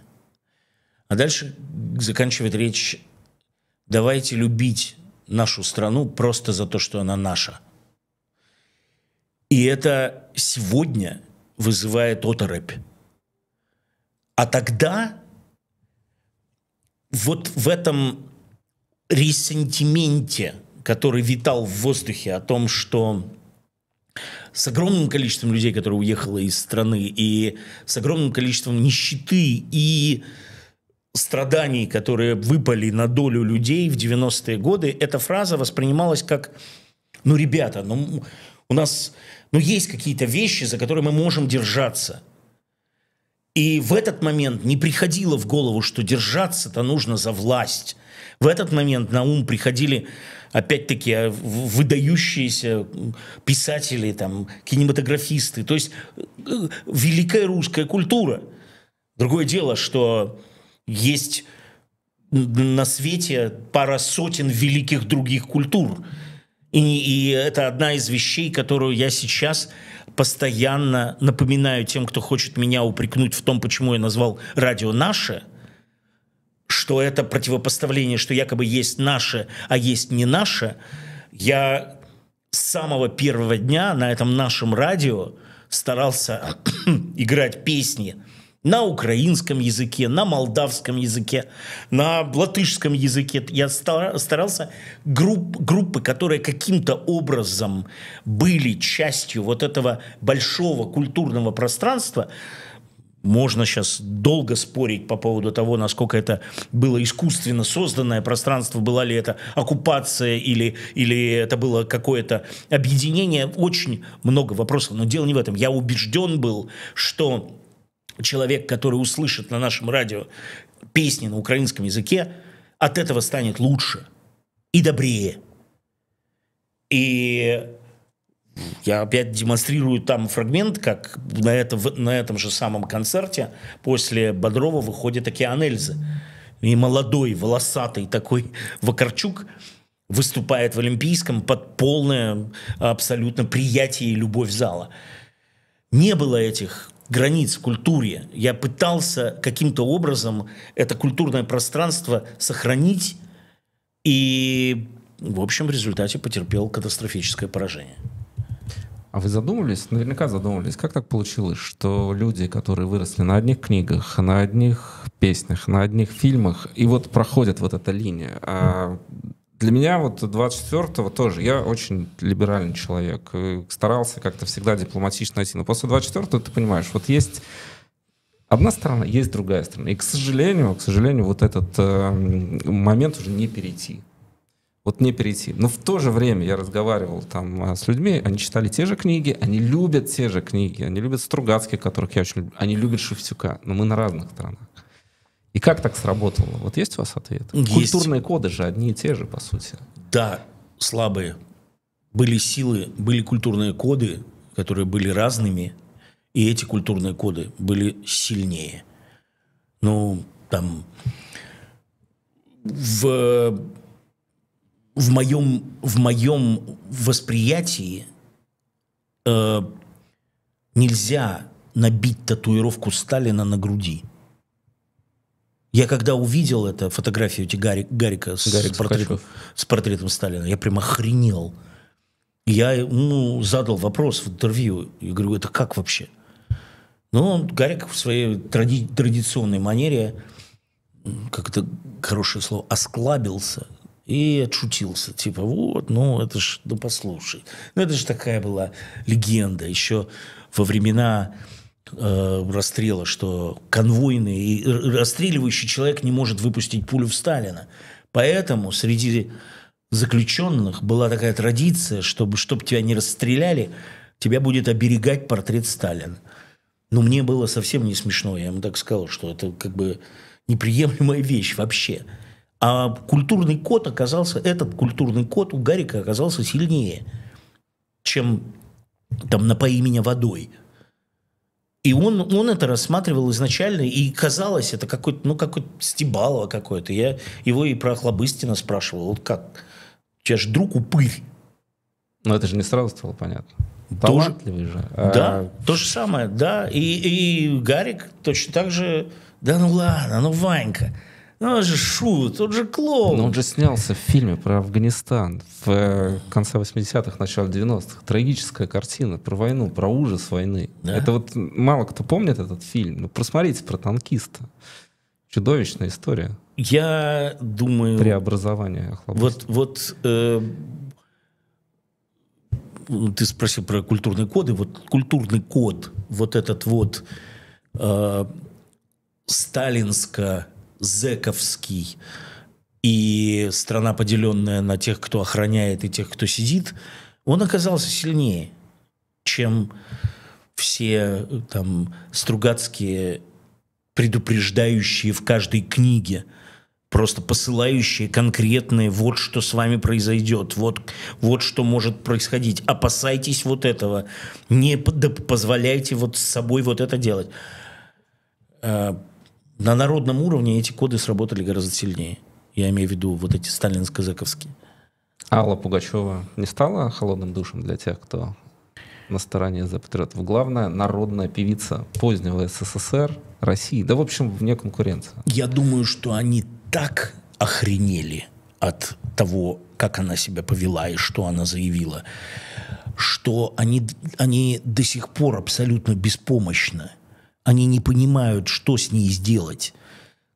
А дальше заканчивает речь, давайте любить нашу страну просто за то, что она наша. И это сегодня вызывает оторопь. А тогда вот в этом ресентименте, который витал в воздухе о том, что с огромным количеством людей, которые уехали из страны, и с огромным количеством нищеты и страданий, которые выпали на долю людей в 90-е годы, эта фраза воспринималась как, ну, ребята, ну, у нас, ну, есть какие-то вещи, за которые мы можем держаться. И в этот момент не приходило в голову, что держаться-то нужно за власть. В этот момент на ум приходили опять-таки, а, выдающиеся писатели, там, кинематографисты. То есть э, великая русская культура. Другое дело, что есть на свете пара сотен великих других культур. И, и это одна из вещей, которую я сейчас постоянно напоминаю тем, кто хочет меня упрекнуть в том, почему я назвал радио наше – что это противопоставление, что якобы есть наше, а есть не наше, я с самого первого дня на этом нашем радио старался [CLEARS THROAT] играть песни на украинском языке, на молдавском языке, на латышском языке. Я старался групп, группы, которые каким-то образом были частью вот этого большого культурного пространства, можно сейчас долго спорить по поводу того, насколько это было искусственно созданное пространство, была ли это оккупация или, или это было какое-то объединение. Очень много вопросов, но дело не в этом. Я убежден был, что человек, который услышит на нашем радио песни на украинском языке, от этого станет лучше и добрее. И я опять демонстрирую там фрагмент, как на, это, на этом же самом концерте после Бодрова выходит «Океан Эльзы». И молодой, волосатый такой [LAUGHS] Вакарчук выступает в Олимпийском под полное абсолютно приятие и любовь зала. Не было этих границ в культуре. Я пытался каким-то образом это культурное пространство сохранить и, в общем, в результате потерпел катастрофическое поражение. А вы задумывались, наверняка задумывались, как так получилось, что люди, которые выросли на одних книгах, на одних песнях, на одних фильмах, и вот проходят вот эта линия. А для меня вот 24-го тоже, я очень либеральный человек, старался как-то всегда дипломатично найти. но после 24-го ты понимаешь, вот есть одна сторона, есть другая сторона. И, к сожалению, к сожалению, вот этот э, момент уже не перейти вот не перейти. Но в то же время я разговаривал там а, с людьми, они читали те же книги, они любят те же книги, они любят Стругацких, которых я очень люблю, они любят Шевчука, но мы на разных странах. И как так сработало? Вот есть у вас ответ? Есть. Культурные коды же одни и те же, по сути. Да, слабые. Были силы, были культурные коды, которые были разными, и эти культурные коды были сильнее. Ну, там, в в моем, в моем восприятии э, нельзя набить татуировку Сталина на груди. Я когда увидел это, фотографию эти Гарри, Гарика с, Гарик с, портретом, с портретом Сталина, я прям охренел. Я ну, задал вопрос в интервью. И говорю, это как вообще? Ну, он, Гарик в своей тради, традиционной манере, как это хорошее слово, осклабился – и отшутился. Типа, вот, ну это ж, ну послушай. Ну это же такая была легенда еще во времена э, расстрела, что конвойный расстреливающий человек не может выпустить пулю в Сталина. Поэтому среди заключенных была такая традиция, чтобы, чтобы тебя не расстреляли, тебя будет оберегать портрет Сталина. Но мне было совсем не смешно. Я ему так сказал, что это как бы неприемлемая вещь вообще. А культурный код оказался, этот культурный код у Гарика оказался сильнее, чем там «Напои меня водой». И он, он это рассматривал изначально, и казалось, это какой-то, ну, какой-то стебалово какое-то. Я его и про Хлобыстина спрашивал, вот как? У тебя же друг упырь. Но это же не сразу стало понятно. Талантливый же. А да, а... то же самое, да. И, и Гарик точно так же, да ну ладно, ну Ванька он же шут, он же клоун. Но он же снялся в фильме про Афганистан в э, конце 80-х, начале 90-х. Трагическая картина про войну, про ужас войны. Да? Это вот мало кто помнит этот фильм. Ну, просмотрите про танкиста. Чудовищная история. Я думаю... Преобразование Охлобыстина. Вот, вот э, ты спросил про культурные коды. Вот культурный код, вот этот вот э, сталинско Зековский и страна, поделенная на тех, кто охраняет и тех, кто сидит, он оказался сильнее, чем все там стругацкие предупреждающие в каждой книге, просто посылающие конкретные, вот что с вами произойдет, вот, вот что может происходить, опасайтесь вот этого, не позволяйте вот с собой вот это делать э, на народном уровне эти коды сработали гораздо сильнее. Я имею в виду вот эти сталинско-заковские. Алла Пугачева не стала холодным душем для тех, кто на стороне за патриотов. Главная народная певица позднего СССР, России, да, в общем, вне конкуренции. Я думаю, что они так охренели от того, как она себя повела и что она заявила, что они, они до сих пор абсолютно беспомощны они не понимают, что с ней сделать,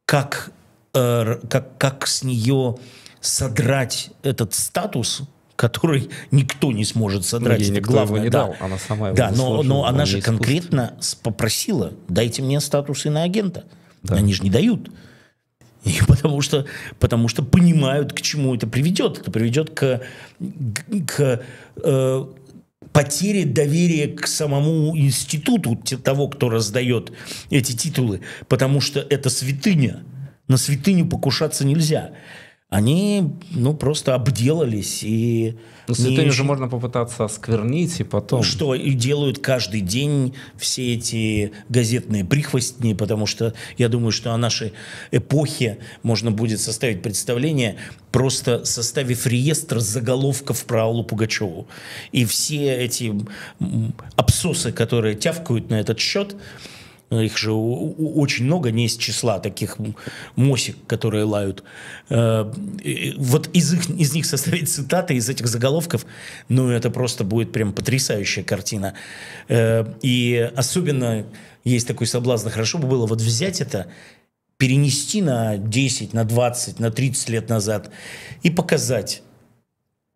как, э, как, как с нее содрать этот статус, который никто не сможет ну, содрать. Ей это никто главное, его не да. дал, она сама его Да, но, но она же искусство. конкретно попросила, дайте мне статус иноагента. Да. Они же не дают. И [LAUGHS] потому что, потому что понимают, к чему это приведет. Это приведет к, к, к э, потери доверия к самому институту того, кто раздает эти титулы, потому что это святыня. На святыню покушаться нельзя они, ну, просто обделались и... Но ну, святыню не... же можно попытаться осквернить и потом... Ну, что и делают каждый день все эти газетные прихвостни, потому что я думаю, что о нашей эпохе можно будет составить представление, просто составив реестр заголовков про Аллу Пугачеву. И все эти абсосы, которые тявкают на этот счет, ну, их же очень много, не из числа таких мосик, которые лают. Э, вот из, их, из них составить цитаты, из этих заголовков, ну, это просто будет прям потрясающая картина. Э, и особенно есть такой соблазн, хорошо бы было вот взять это, перенести на 10, на 20, на 30 лет назад и показать,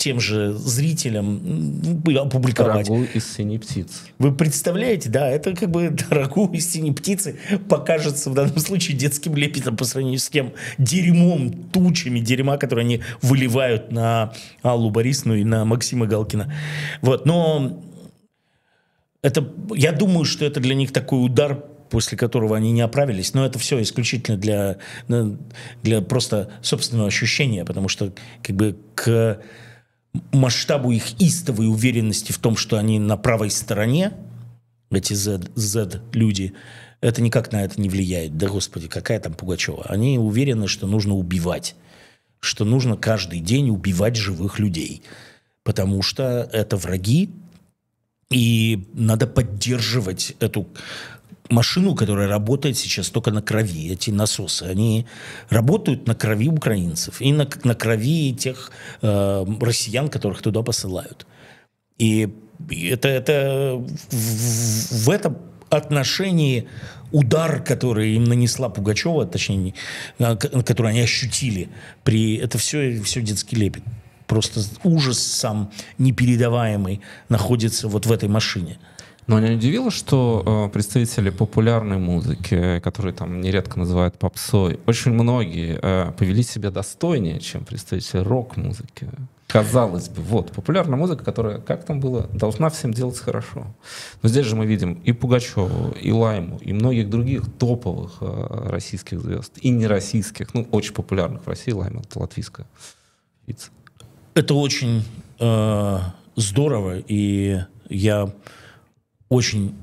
тем же зрителям опубликовать. Рагу из синей птицы. Вы представляете, да, это как бы [LAUGHS] рагу из синей птицы покажется в данном случае детским лепетом по сравнению с тем дерьмом, тучами дерьма, которые они выливают на Аллу Борисну и на Максима Галкина. Вот, но это, я думаю, что это для них такой удар после которого они не оправились. Но это все исключительно для, ну, для просто собственного ощущения, потому что как бы к масштабу их истовой уверенности в том, что они на правой стороне, эти Z-люди, это никак на это не влияет. Да, господи, какая там Пугачева. Они уверены, что нужно убивать, что нужно каждый день убивать живых людей, потому что это враги, и надо поддерживать эту машину, которая работает сейчас только на крови, эти насосы, они работают на крови украинцев и на, на крови тех э, россиян, которых туда посылают. И это, это в, в этом отношении удар, который им нанесла Пугачева, точнее, э, который они ощутили, при это все, все детский лепет. Просто ужас сам непередаваемый находится вот в этой машине. Но меня удивило, что э, представители популярной музыки, которые там нередко называют попсой, очень многие э, повели себя достойнее, чем представители рок-музыки. Казалось бы, вот, популярная музыка, которая, как там было, должна всем делать хорошо. Но здесь же мы видим и Пугачеву, и Лайму, и многих других топовых э, российских звезд, и нероссийских, ну, очень популярных в России, Лайма, это латвийская Это очень э, здорово, и я очень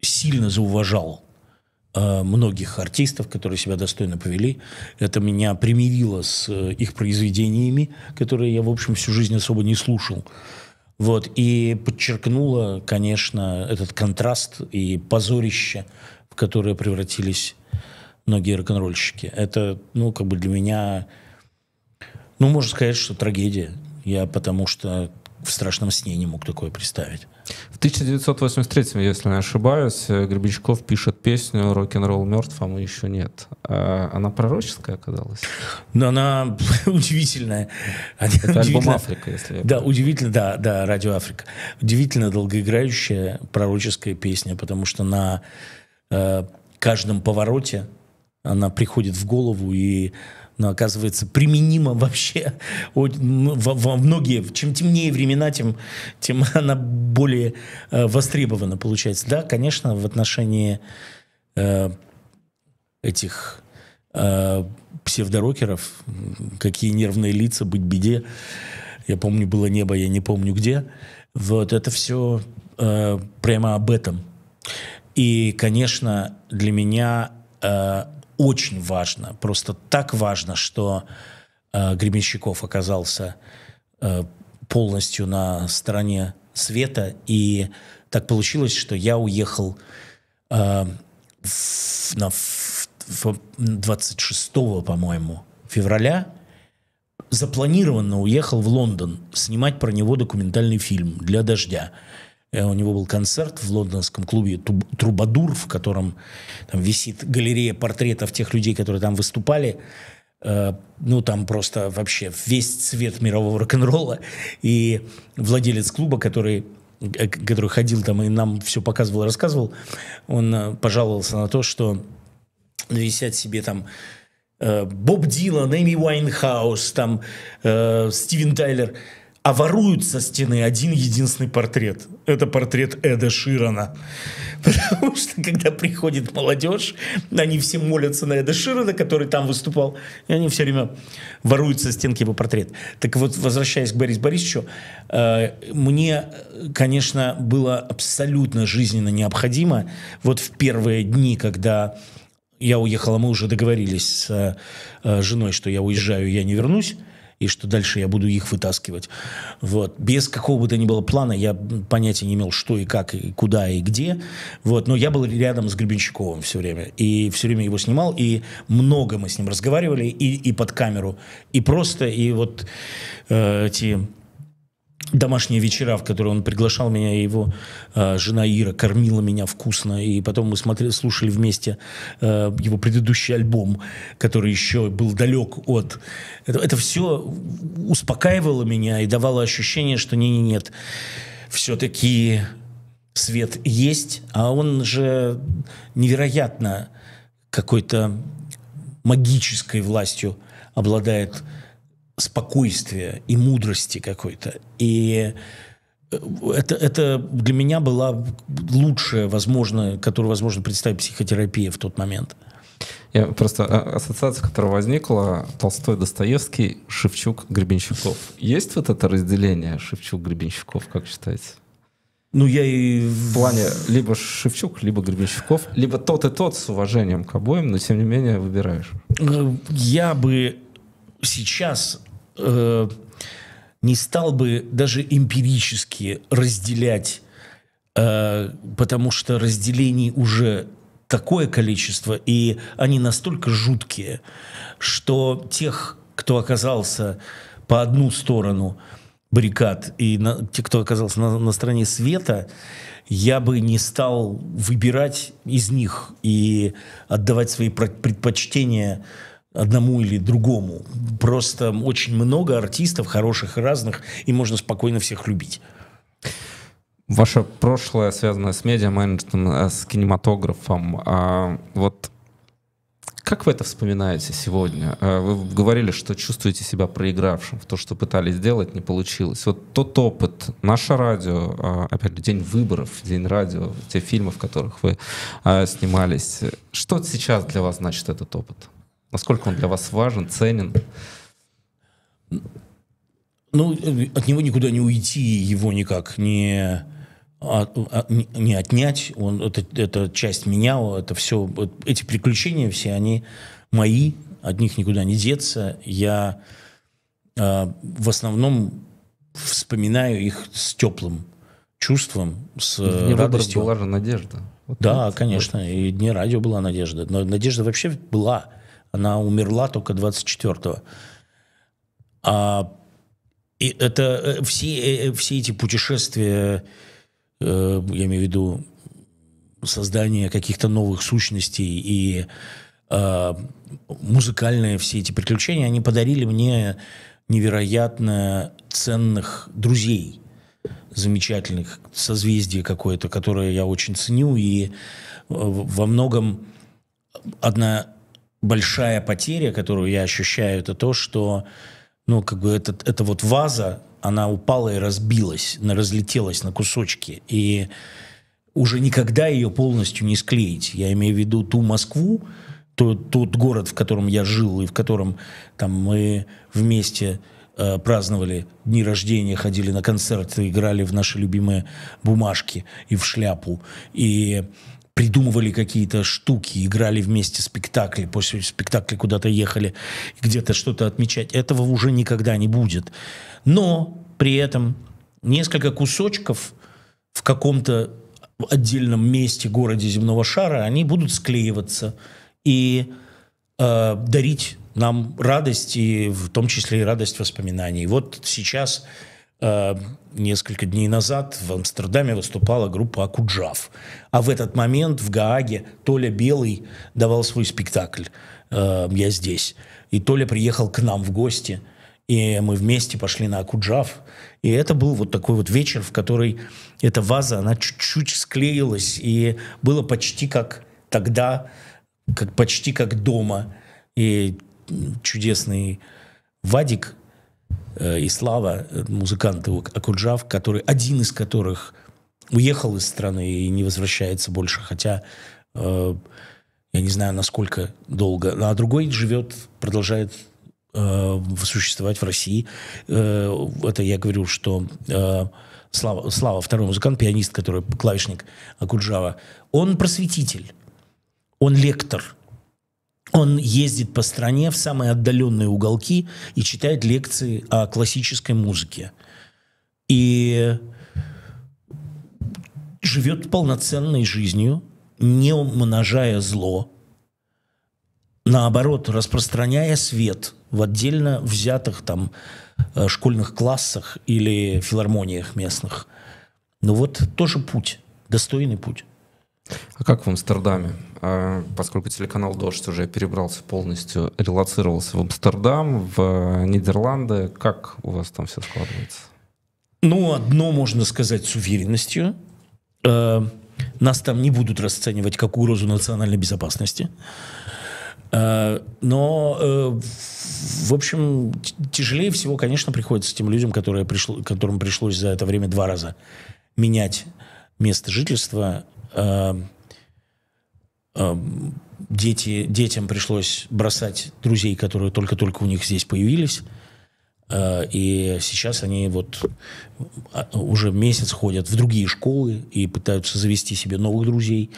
сильно зауважал э, многих артистов, которые себя достойно повели. Это меня примирило с э, их произведениями, которые я, в общем, всю жизнь особо не слушал. Вот. И подчеркнуло, конечно, этот контраст и позорище, в которое превратились многие рок-н-ролльщики. Это, ну, как бы для меня, ну, можно сказать, что трагедия. Я потому что в страшном сне не мог такое представить. В 1983, если не ошибаюсь, Гребенщиков пишет песню «Рок-н-ролл мертв, а мы еще нет». А она пророческая оказалась? Но ну, она [LAUGHS] удивительная. Это удивительно, альбом «Африка», если я Да, удивительно, да, да, «Радио Африка». Удивительно долгоиграющая пророческая песня, потому что на э, каждом повороте она приходит в голову и но оказывается применимо вообще во многие. Чем темнее времена, тем, тем [LAUGHS] она более э, востребована получается. Да, конечно, в отношении э, этих э, псевдорокеров, какие нервные лица, быть беде. Я помню, было небо, я не помню где. Вот это все прямо об этом. И, конечно, для меня очень важно, просто так важно, что э, Гребенщиков оказался э, полностью на стороне света, и так получилось, что я уехал э, в, на, в, в 26, по-моему, февраля, запланированно уехал в Лондон снимать про него документальный фильм для «Дождя». Э, у него был концерт в лондонском клубе «Трубадур», в котором там висит галерея портретов тех людей, которые там выступали. Э, ну, там просто вообще весь цвет мирового рок-н-ролла. И владелец клуба, который э, который ходил там и нам все показывал рассказывал, он пожаловался на то, что висят себе там Боб Дилан, Эми Уайнхаус, там Стивен Тайлер, а воруют со стены один единственный портрет это портрет Эда Ширана. [LAUGHS] Потому что, когда приходит молодежь, они все молятся на Эда Ширана, который там выступал, и они все время воруют со стенки его портрет. Так вот, возвращаясь к Борису Борисовичу, э, мне, конечно, было абсолютно жизненно необходимо вот в первые дни, когда я уехал, а мы уже договорились с э, женой, что я уезжаю, я не вернусь, и что дальше я буду их вытаскивать. Вот. Без какого бы то ни было плана я понятия не имел, что и как, и куда, и где. Вот. Но я был рядом с Гребенщиковым все время. И все время его снимал, и много мы с ним разговаривали, и, и под камеру, и просто, и вот э, эти домашние вечера, в которые он приглашал меня, и его э, жена Ира кормила меня вкусно, и потом мы смотрели, слушали вместе э, его предыдущий альбом, который еще был далек от... Это, это все успокаивало меня и давало ощущение, что не, не нет, все-таки свет есть, а он же невероятно какой-то магической властью обладает спокойствия и мудрости какой-то. И э, это, это для меня была лучшая, возможно, которую возможно представить психотерапия в тот момент. Я просто а, ассоциация, которая возникла, Толстой, Достоевский, Шевчук, Гребенщиков. Есть вот это разделение Шевчук, Гребенщиков, как считаете? Ну, я и... В плане либо Шевчук, либо Гребенщиков, либо тот и тот с уважением к обоим, но тем не менее выбираешь. Э, я бы сейчас э, не стал бы даже эмпирически разделять, э, потому что разделений уже такое количество, и они настолько жуткие, что тех, кто оказался по одну сторону баррикад и на, те, кто оказался на, на стороне света, я бы не стал выбирать из них и отдавать свои предпочтения одному или другому. Просто очень много артистов хороших и разных, и можно спокойно всех любить. Ваше прошлое, связанное с медиа-менеджментом, э, с кинематографом, а вот как вы это вспоминаете сегодня? Э, вы говорили, что чувствуете себя проигравшим, в то, что пытались сделать, не получилось. Вот тот опыт, наше радио, а, опять же, день выборов, день радио, те фильмы, в которых вы а, снимались, что сейчас для вас значит этот опыт? Насколько он для вас важен, ценен? Ну, от него никуда не уйти, его никак не, а, не отнять. Он, это, это часть меня, это все, эти приключения все, они мои, от них никуда не деться. Я а, в основном вспоминаю их с теплым чувством, с Дни э, радостью. была же надежда. Вот да, это, конечно. Вот. И дни радио была надежда. Но надежда вообще была. Она умерла только 24-го. А и это э, все, э, э, все эти путешествия, я имею в виду создание каких-то новых сущностей и а, музыкальные все эти приключения, они подарили мне невероятно ценных друзей, замечательных, созвездие какое-то, которое я очень ценю, и во многом одна большая потеря, которую я ощущаю, это то, что ну, как бы этот, это вот ваза, она упала и разбилась, она разлетелась на кусочки. И уже никогда ее полностью не склеить. Я имею в виду ту Москву, тот, тот город, в котором я жил, и в котором там мы вместе э, праздновали дни рождения, ходили на концерты, играли в наши любимые бумажки и в шляпу. И придумывали какие-то штуки, играли вместе спектакли, после спектакля куда-то ехали, где-то что-то отмечать. Этого уже никогда не будет. Но при этом несколько кусочков в каком-то отдельном месте, городе земного шара, они будут склеиваться и э, дарить нам радость, и в том числе и радость воспоминаний. Вот сейчас Э, несколько дней назад в Амстердаме выступала группа «Акуджав». А в этот момент в Гааге Толя Белый давал свой спектакль э, «Я здесь». И Толя приехал к нам в гости, и мы вместе пошли на Акуджав. И это был вот такой вот вечер, в который эта ваза, она чуть-чуть склеилась, и было почти как тогда, как, почти как дома. И чудесный Вадик – Э, и слава э, музыкантов Акуджав, который, один из которых уехал из страны и не возвращается больше, хотя э, я не знаю, насколько долго, ну, а другой живет, продолжает э, существовать в России. Э, это я говорю, что э, Слава, Слава, второй музыкант, пианист, который клавишник Акуджава, он просветитель, он лектор – он ездит по стране в самые отдаленные уголки и читает лекции о классической музыке. И живет полноценной жизнью, не умножая зло, наоборот, распространяя свет в отдельно взятых там э, школьных классах или филармониях местных. Ну вот тоже путь, достойный путь. А как в Амстердаме? А, поскольку телеканал «Дождь» уже перебрался полностью, релацировался в Амстердам, в э, Нидерланды, как у вас там все складывается? Ну, одно можно сказать с уверенностью. Э, нас там не будут расценивать как угрозу национальной безопасности. Э, но, в общем, тяжелее всего, конечно, приходится тем людям, которые пришло, которым пришлось за это время два раза менять место жительства Эм, эм, дети, детям пришлось бросать друзей, которые только-только у них здесь появились. Э, и сейчас они вот а, уже месяц ходят в другие школы и пытаются завести себе новых друзей.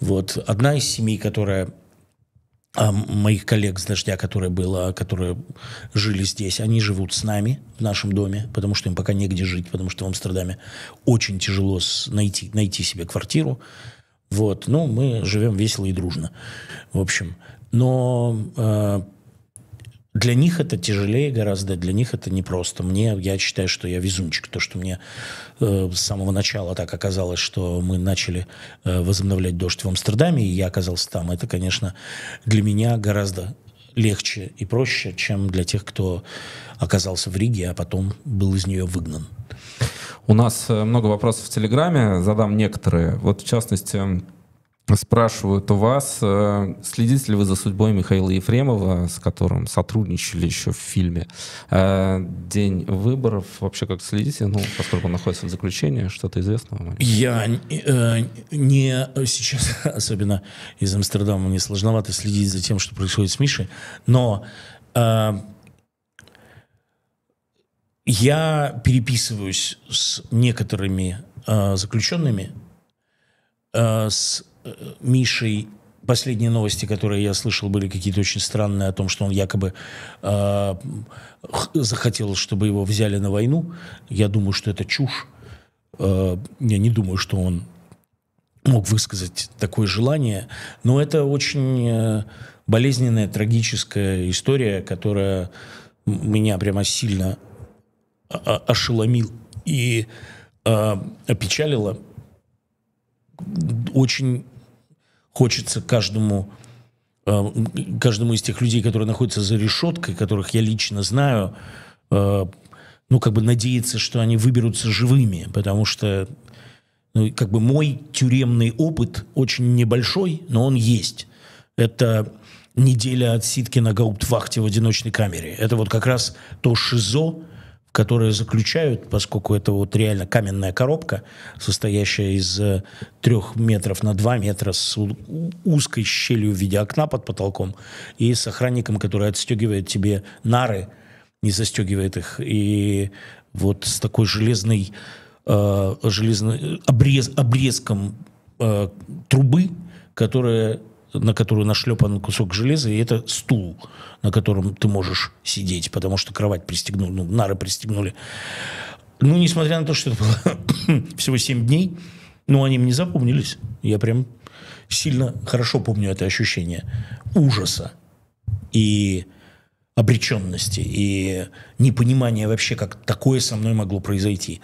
Вот одна из семей, которая а моих коллег с дождя, которые было, которые жили здесь, они живут с нами в нашем доме, потому что им пока негде жить, потому что в Амстердаме очень тяжело найти, найти себе квартиру. Вот, ну, мы живем весело и дружно, в общем. Но э, для них это тяжелее гораздо, для них это непросто. Мне, я считаю, что я везунчик. То, что мне э, с самого начала так оказалось, что мы начали э, возобновлять дождь в Амстердаме, и я оказался там, это, конечно, для меня гораздо легче и проще, чем для тех, кто оказался в Риге, а потом был из нее выгнан. У нас э, много вопросов в Телеграме, задам некоторые. Вот, в частности, Спрашивают у вас, э, следите ли вы за судьбой Михаила Ефремова, с которым сотрудничали еще в фильме э, «День выборов». Вообще как следите, ну, поскольку он находится в заключении, что-то известно вам? Я э, не сейчас, [LAUGHS] особенно из Амстердама, мне сложновато следить за тем, что происходит с Мишей, но э, я переписываюсь с некоторыми э, заключенными, э, с Э, Мишей последние новости, которые я слышал, были какие-то очень странные о том, что он якобы э, захотел, чтобы его взяли на войну. Я думаю, что это чушь. Э, я не думаю, что он мог высказать такое желание. Но это очень э, болезненная, трагическая история, которая меня прямо сильно а, а, ошеломил и э, опечалила. Очень хочется каждому э, каждому из тех людей, которые находятся за решеткой, которых я лично знаю, э, ну, как бы надеяться, что они выберутся живыми, потому что, ну, как бы мой тюремный опыт очень небольшой, но он есть. Это неделя отсидки на гауптвахте в одиночной камере. Это вот как раз то ШИЗО, которые заключают, поскольку это вот реально каменная коробка, состоящая из э, трех метров на два метра с узкой щелью в виде окна под потолком и с охранником, который отстегивает тебе нары, не застегивает их, и вот с такой железной, э, железной э, обрез, обрезком э, трубы, которая на которую нашлепан кусок железа, и это стул, на котором ты можешь сидеть, потому что кровать пристегнули, ну, нары пристегнули. Ну, несмотря на то, что это было [COUGHS] всего 7 дней, но ну, они мне запомнились. Я прям сильно хорошо помню это ощущение ужаса и обреченности и непонимания вообще, как такое со мной могло произойти.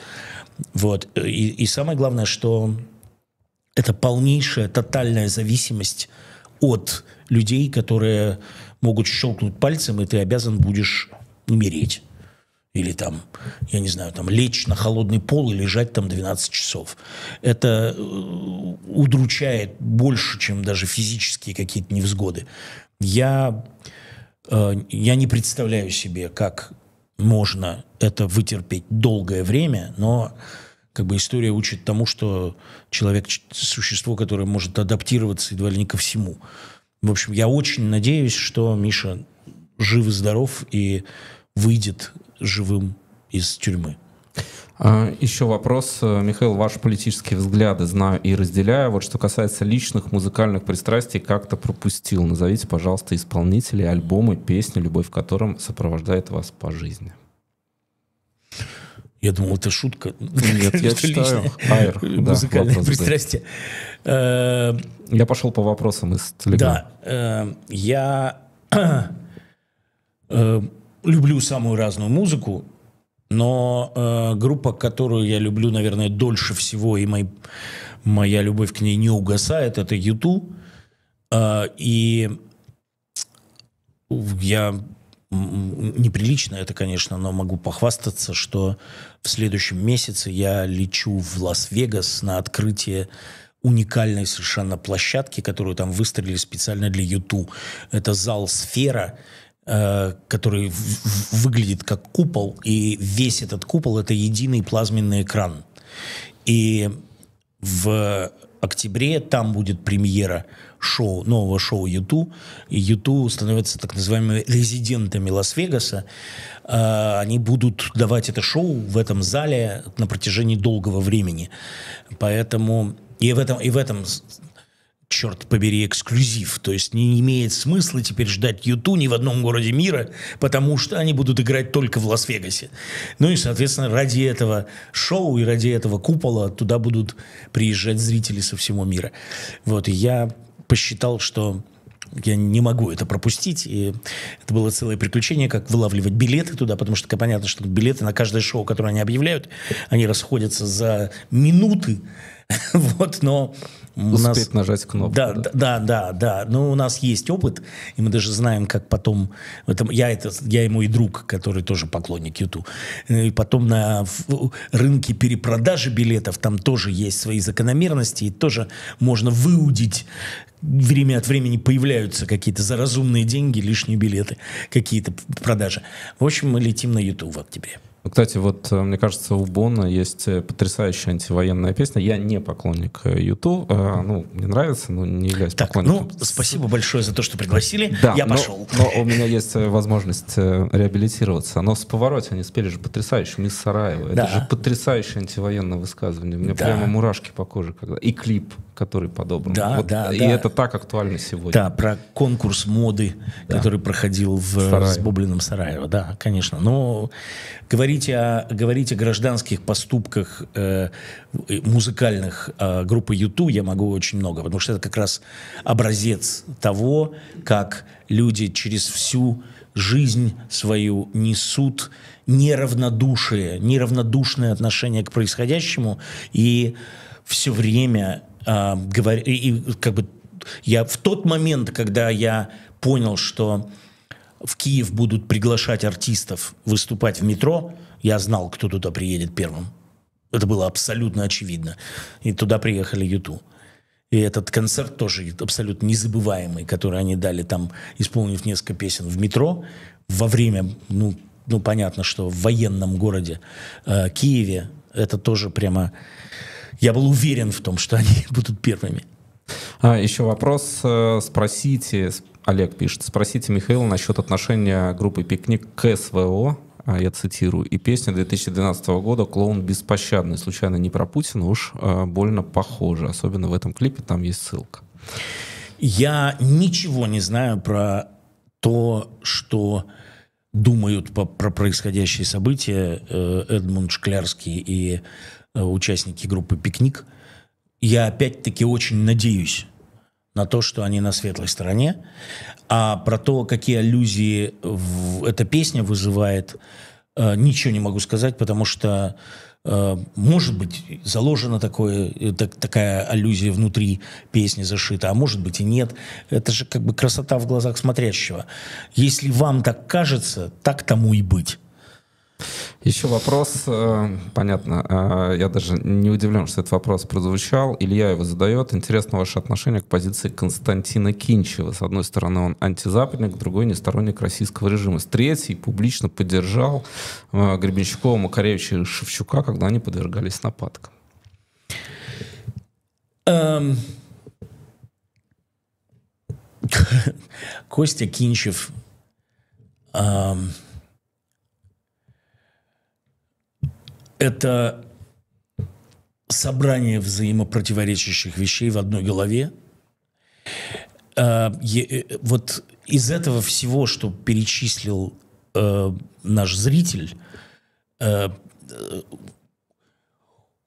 Вот. И, и самое главное, что это полнейшая, тотальная зависимость от людей, которые могут щелкнуть пальцем, и ты обязан будешь умереть. Или там, я не знаю, там лечь на холодный пол и лежать там 12 часов. Это э, удручает больше, чем даже физические какие-то невзгоды. Я, э, я не представляю себе, как можно это вытерпеть долгое время, но как бы история учит тому, что человек – существо, которое может адаптироваться едва ли не ко всему. В общем, я очень надеюсь, что Миша жив и здоров и выйдет живым из тюрьмы. А, еще вопрос. Михаил, ваши политические взгляды знаю и разделяю. Вот что касается личных музыкальных пристрастий, как-то пропустил. Назовите, пожалуйста, исполнителей, альбомы, песни, любовь в котором сопровождает вас по жизни. Я думал, это шутка. Нет, [LAUGHS] я читаю. Айр, музыкальное да, [LAUGHS] пристрастие. Э, я пошел по вопросам из Телеграма. Да, э, я [CLEARS THROAT] э, люблю самую разную музыку, но группа, которую я люблю, наверное, дольше всего, и моя любовь к ней не угасает, это YouTube. И я неприлично это, конечно, но могу похвастаться, что в следующем месяце я лечу в Лас-Вегас на открытие уникальной совершенно площадки, которую там выстроили специально для YouTube Это зал «Сфера», э, который выглядит как купол, и весь этот купол — это единый плазменный экран. И в октябре там будет премьера — шоу, нового шоу Юту. И Юту становятся так называемыми резидентами Лас-Вегаса. А, они будут давать это шоу в этом зале на протяжении долгого времени. Поэтому и в этом, и в этом черт побери, эксклюзив. То есть не имеет смысла теперь ждать Юту ни в одном городе мира, потому что они будут играть только в Лас-Вегасе. Ну и, соответственно, ради этого шоу и ради этого купола туда будут приезжать зрители со всего мира. Вот, и я посчитал, что я не могу это пропустить. И это было целое приключение, как вылавливать билеты туда, потому что понятно, что билеты на каждое шоу, которое они объявляют, они расходятся за минуты. [LAUGHS] вот, но у Успеть нас... нажать кнопку. Да, да, да, да, да. Но у нас есть опыт, и мы даже знаем, как потом... Это, я, это, я и мой друг, который тоже поклонник YouTube. Э, и потом на рынке перепродажи билетов там тоже есть свои закономерности, и тоже можно выудить время от времени появляются какие-то заразумные деньги, лишние билеты, какие-то продажи. В общем, мы летим на YouTube в октябре. Кстати, вот э, мне кажется, у Бона есть э, потрясающая антивоенная песня. Я не поклонник э, Юту, а, ну мне нравится, но не являюсь так, поклонником. Ну, спасибо большое за то, что пригласили. Да, я но, пошел. Но у меня есть возможность реабилитироваться. Но с повороте они спели же потрясающе. Мисс Сараева. Да. Это же потрясающее антивоенное высказывание. У меня да. прямо мурашки по коже, когда и клип, который подобран. Да, вот, да, и да. это так актуально сегодня. Да, про конкурс моды, да. который проходил в Сараево. с Боблином Сараева. Да, конечно. Но говорить говорите о, говорить о гражданских поступках э, музыкальных э, группы Юту я могу очень много, потому что это как раз образец того, как люди через всю жизнь свою несут неравнодушие, неравнодушное отношение к происходящему и все время э, говорю, и как бы я в тот момент, когда я понял, что в Киев будут приглашать артистов выступать в метро, я знал, кто туда приедет первым. Это было абсолютно очевидно. И туда приехали Юту. И этот концерт тоже абсолютно незабываемый, который они дали там, исполнив несколько песен в метро во время, ну, ну понятно, что в военном городе э, Киеве. Это тоже прямо... Я был уверен в том, что они [LAUGHS] будут первыми. А, еще вопрос. Э, спросите, Олег пишет, спросите Михаила насчет отношения группы «Пикник» к СВО, а, я цитирую, и песня 2012 года «Клоун беспощадный». Случайно не про Путина, уж а, больно похоже. Особенно в этом клипе, там есть ссылка. Я ничего не знаю про то, что думают по, про происходящие события э, Эдмунд Шклярский и э, участники группы «Пикник». Э, я опять-таки очень надеюсь на то, что они на светлой стороне. А про то, какие аллюзии в... эта песня вызывает, э, ничего не могу сказать, потому что э, может быть заложена такое, э, так, такая аллюзия внутри песни зашита, а может быть и нет. Это же как бы красота в глазах смотрящего. Если вам так кажется, так тому и быть. Еще вопрос, э, понятно, э, я даже не удивлен, что этот вопрос прозвучал. Илья его задает. Интересно ваше отношение к позиции Константина Кинчева. С одной стороны, он антизападник, с другой не сторонник российского режима. С третьей публично поддержал э, Гребенщикова, Макаревича и Шевчука, когда они подвергались нападкам. Um... [LAUGHS] Костя Кинчев um это собрание взаимопротиворечащих вещей в одной голове. А, э, вот из этого всего, что перечислил э, наш зритель, э,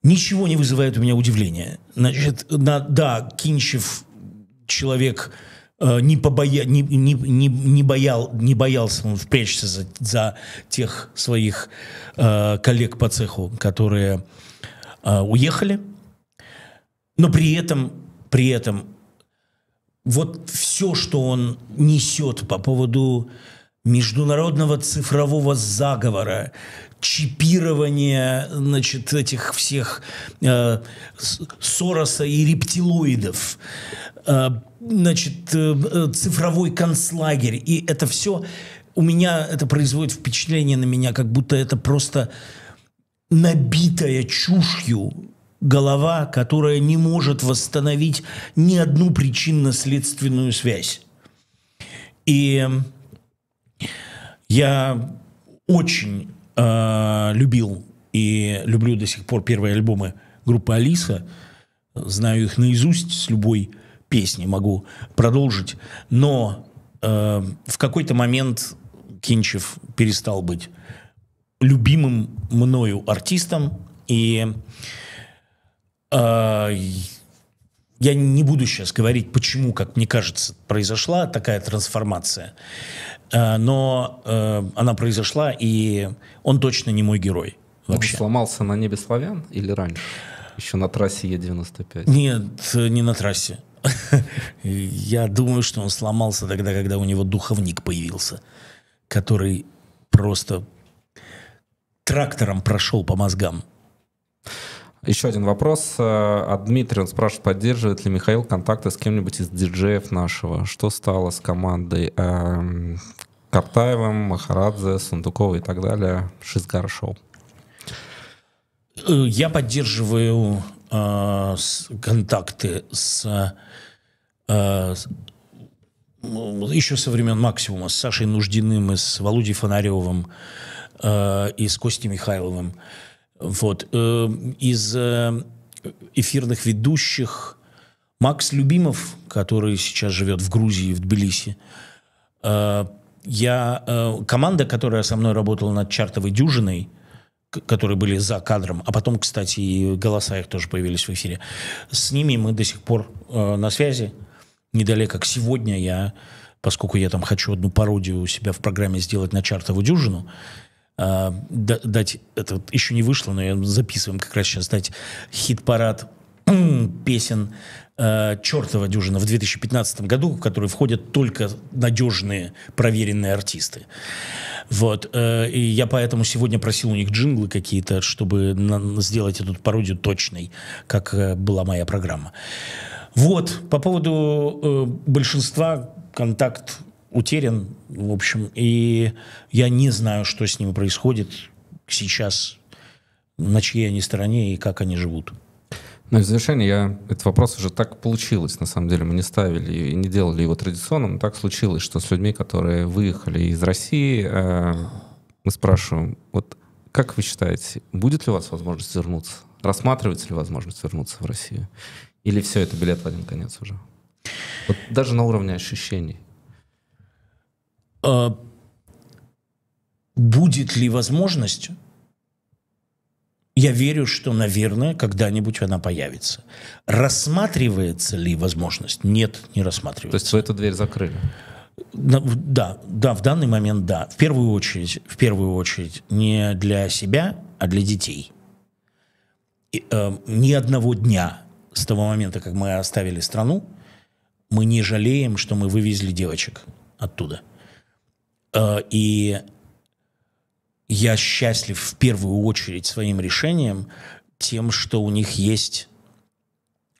ничего не вызывает у меня удивления. Значит, на, да, Кинчев человек Э, не, побоя, не, не, не, не, боял, не боялся он впрячься за, за тех своих э, коллег по цеху, которые э, уехали, но при этом, при этом вот все, что он несет по поводу международного цифрового заговора, чипирования значит, этих всех э, Сороса и рептилоидов, э, значит, э, э, цифровой концлагерь. И это все у меня, это производит впечатление на меня, как будто это просто набитая чушью голова, которая не может восстановить ни одну причинно-следственную связь. И я очень э, любил и люблю до сих пор первые альбомы группы Алиса. Знаю их наизусть с любой песни могу продолжить, но э, в какой-то момент Кинчев перестал быть любимым мною артистом, и э, я не буду сейчас говорить, почему, как мне кажется, произошла такая трансформация, э, но э, она произошла, и он точно не мой герой. Вообще. Он сломался на небе славян или раньше? Еще на трассе Е95? Нет, не на трассе. Я думаю, что он сломался тогда, когда у него духовник появился, который просто трактором прошел по мозгам. Еще один вопрос э, от Дмитрия. Он спрашивает, поддерживает ли Михаил контакты с кем-нибудь из диджеев нашего? Что стало с командой эм, Картаевым, Махарадзе, Сундуковой и так далее? Шизгар шоу. Э, я поддерживаю а, контакты с а, еще со времен «Максимума» с Сашей Нуждиным и с Володей Фонаревым а, и с Костей Михайловым. Вот. Э, из э, эфирных ведущих Макс Любимов, который сейчас живет в Грузии, в Тбилиси, я, э, команда, которая со мной работала над «Чартовой дюжиной», которые были за кадром, а потом, кстати, и голоса их тоже появились в эфире. С ними мы до сих пор э, на связи. Недалеко, как сегодня я, поскольку я там хочу одну пародию у себя в программе сделать на Чартову дюжину, э, дать, это еще не вышло, но я записываем как раз сейчас, дать хит-парад [CLEARS THROAT] песен э, чертова дюжина в 2015 году, в который входят только надежные, проверенные артисты. Вот. Э, и я поэтому сегодня просил у них джинглы какие-то, чтобы сделать эту пародию точной, как э, была моя программа. Вот. По поводу э, большинства контакт утерян, в общем, и я не знаю, что с ними происходит сейчас, на чьей они стороне и как они живут. Ну и в завершение я... Этот вопрос уже так получилось, на самом деле. Мы не ставили и не делали его традиционным. Так случилось, что с людьми, которые выехали из России, э, мы спрашиваем, вот как вы считаете, будет ли у вас возможность вернуться? Рассматривается ли возможность вернуться в Россию? Или все, это билет в один конец уже? Вот даже на уровне ощущений. А, будет ли возможность? Я верю, что, наверное, когда-нибудь она появится. Рассматривается ли возможность? Нет, не рассматривается. То есть вы эту дверь закрыли? Да, да, в данный момент да. В первую очередь, в первую очередь не для себя, а для детей. И, э, ни одного дня с того момента, как мы оставили страну, мы не жалеем, что мы вывезли девочек оттуда. Э, и я счастлив в первую очередь своим решением тем, что у них есть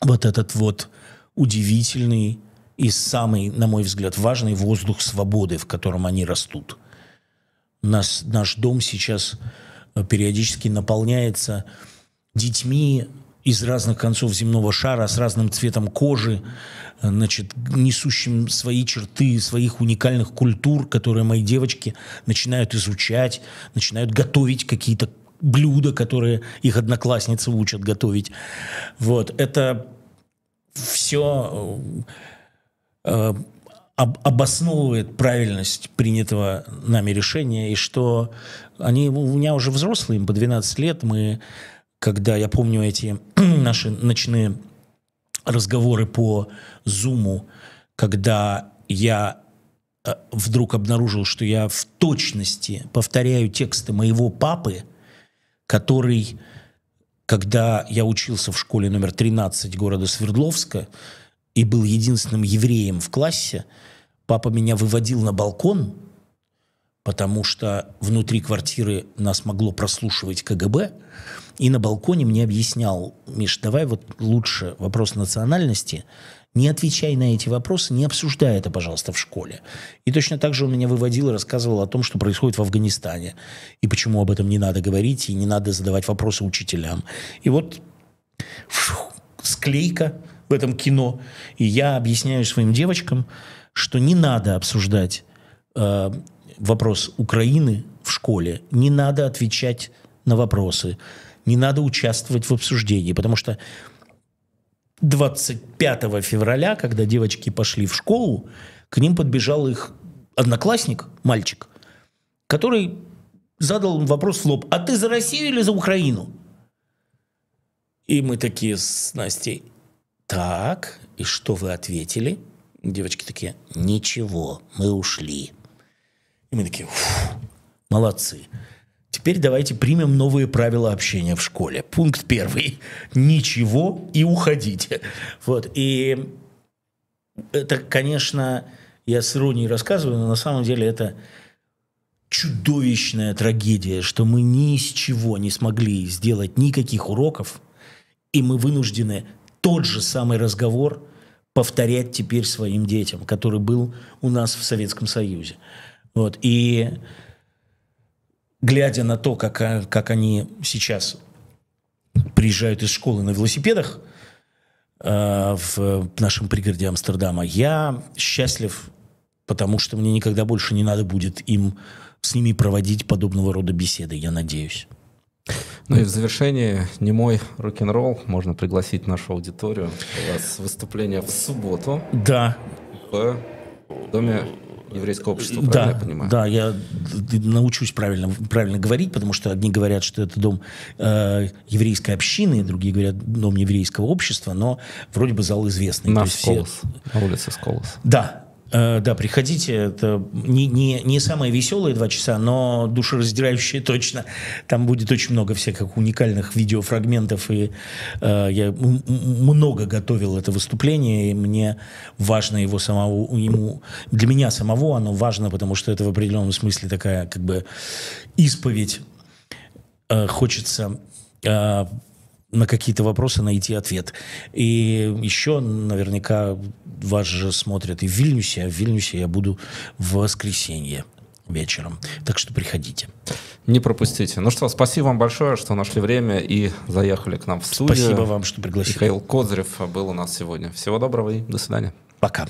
вот этот вот удивительный и самый, на мой взгляд, важный воздух свободы, в котором они растут. Нас, наш дом сейчас э, периодически наполняется детьми из разных концов земного шара, с разным цветом кожи, значит, несущим свои черты, своих уникальных культур, которые мои девочки начинают изучать, начинают готовить какие-то блюда, которые их одноклассницы учат готовить. Вот, это все э, об, обосновывает правильность принятого нами решения, и что они у меня уже взрослые, им по 12 лет, мы когда я помню эти [CLEARS THROAT] наши ночные разговоры по Зуму, когда я э, вдруг обнаружил, что я в точности повторяю тексты моего папы, который, когда я учился в школе номер 13 города Свердловска и был единственным евреем в классе, папа меня выводил на балкон, потому что внутри квартиры нас могло прослушивать КГБ, и на балконе мне объяснял, Миш, давай вот лучше вопрос национальности, не отвечай на эти вопросы, не обсуждай это, пожалуйста, в школе. И точно так же он меня выводил и рассказывал о том, что происходит в Афганистане, и почему об этом не надо говорить, и не надо задавать вопросы учителям. И вот фу, склейка в этом кино. И я объясняю своим девочкам, что не надо обсуждать э, вопрос Украины в школе, не надо отвечать на вопросы не надо участвовать в обсуждении, потому что 25 февраля, когда девочки пошли в школу, к ним подбежал их одноклассник, мальчик, который задал им вопрос в лоб, а ты за Россию или за Украину? И мы такие с Настей, так, и что вы ответили? Девочки такие, ничего, мы ушли. И мы такие, молодцы. Теперь давайте примем новые правила общения в школе. Пункт первый. Ничего и уходите. Вот. И это, конечно, я с иронией рассказываю, но на самом деле это чудовищная трагедия, что мы ни из чего не смогли сделать никаких уроков, и мы вынуждены тот же самый разговор повторять теперь своим детям, который был у нас в Советском Союзе. Вот. И глядя на то, как, как они сейчас приезжают из школы на велосипедах э, в нашем пригороде Амстердама, я счастлив, потому что мне никогда больше не надо будет им с ними проводить подобного рода беседы, я надеюсь. Ну и в завершение не мой рок-н-ролл. Можно пригласить нашу аудиторию. У вас выступление в субботу. Да. В доме еврейское э, общество, да, я понимаю? Да, я научусь правильно, правильно говорить, потому что одни говорят, что это дом э, еврейской общины, другие говорят дом еврейского общества, но вроде бы зал известный. На Сколос, все... на улице Сколос. Да, Э, да, приходите. Это не, не, не самые веселые два часа, но душераздирающие точно. Там будет очень много всяких уникальных видеофрагментов. И э, я много готовил это выступление, и мне важно его самого, ему, для меня самого оно важно, потому что это в определенном смысле такая как бы исповедь. Э, хочется э, на какие-то вопросы найти ответ. И еще наверняка вас же смотрят и в Вильнюсе, а в Вильнюсе я буду в воскресенье вечером. Так что приходите. Не пропустите. Ну что, спасибо вам большое, что нашли время и заехали к нам в студию. Спасибо вам, что пригласили. Михаил Козырев был у нас сегодня. Всего доброго и до свидания. Пока.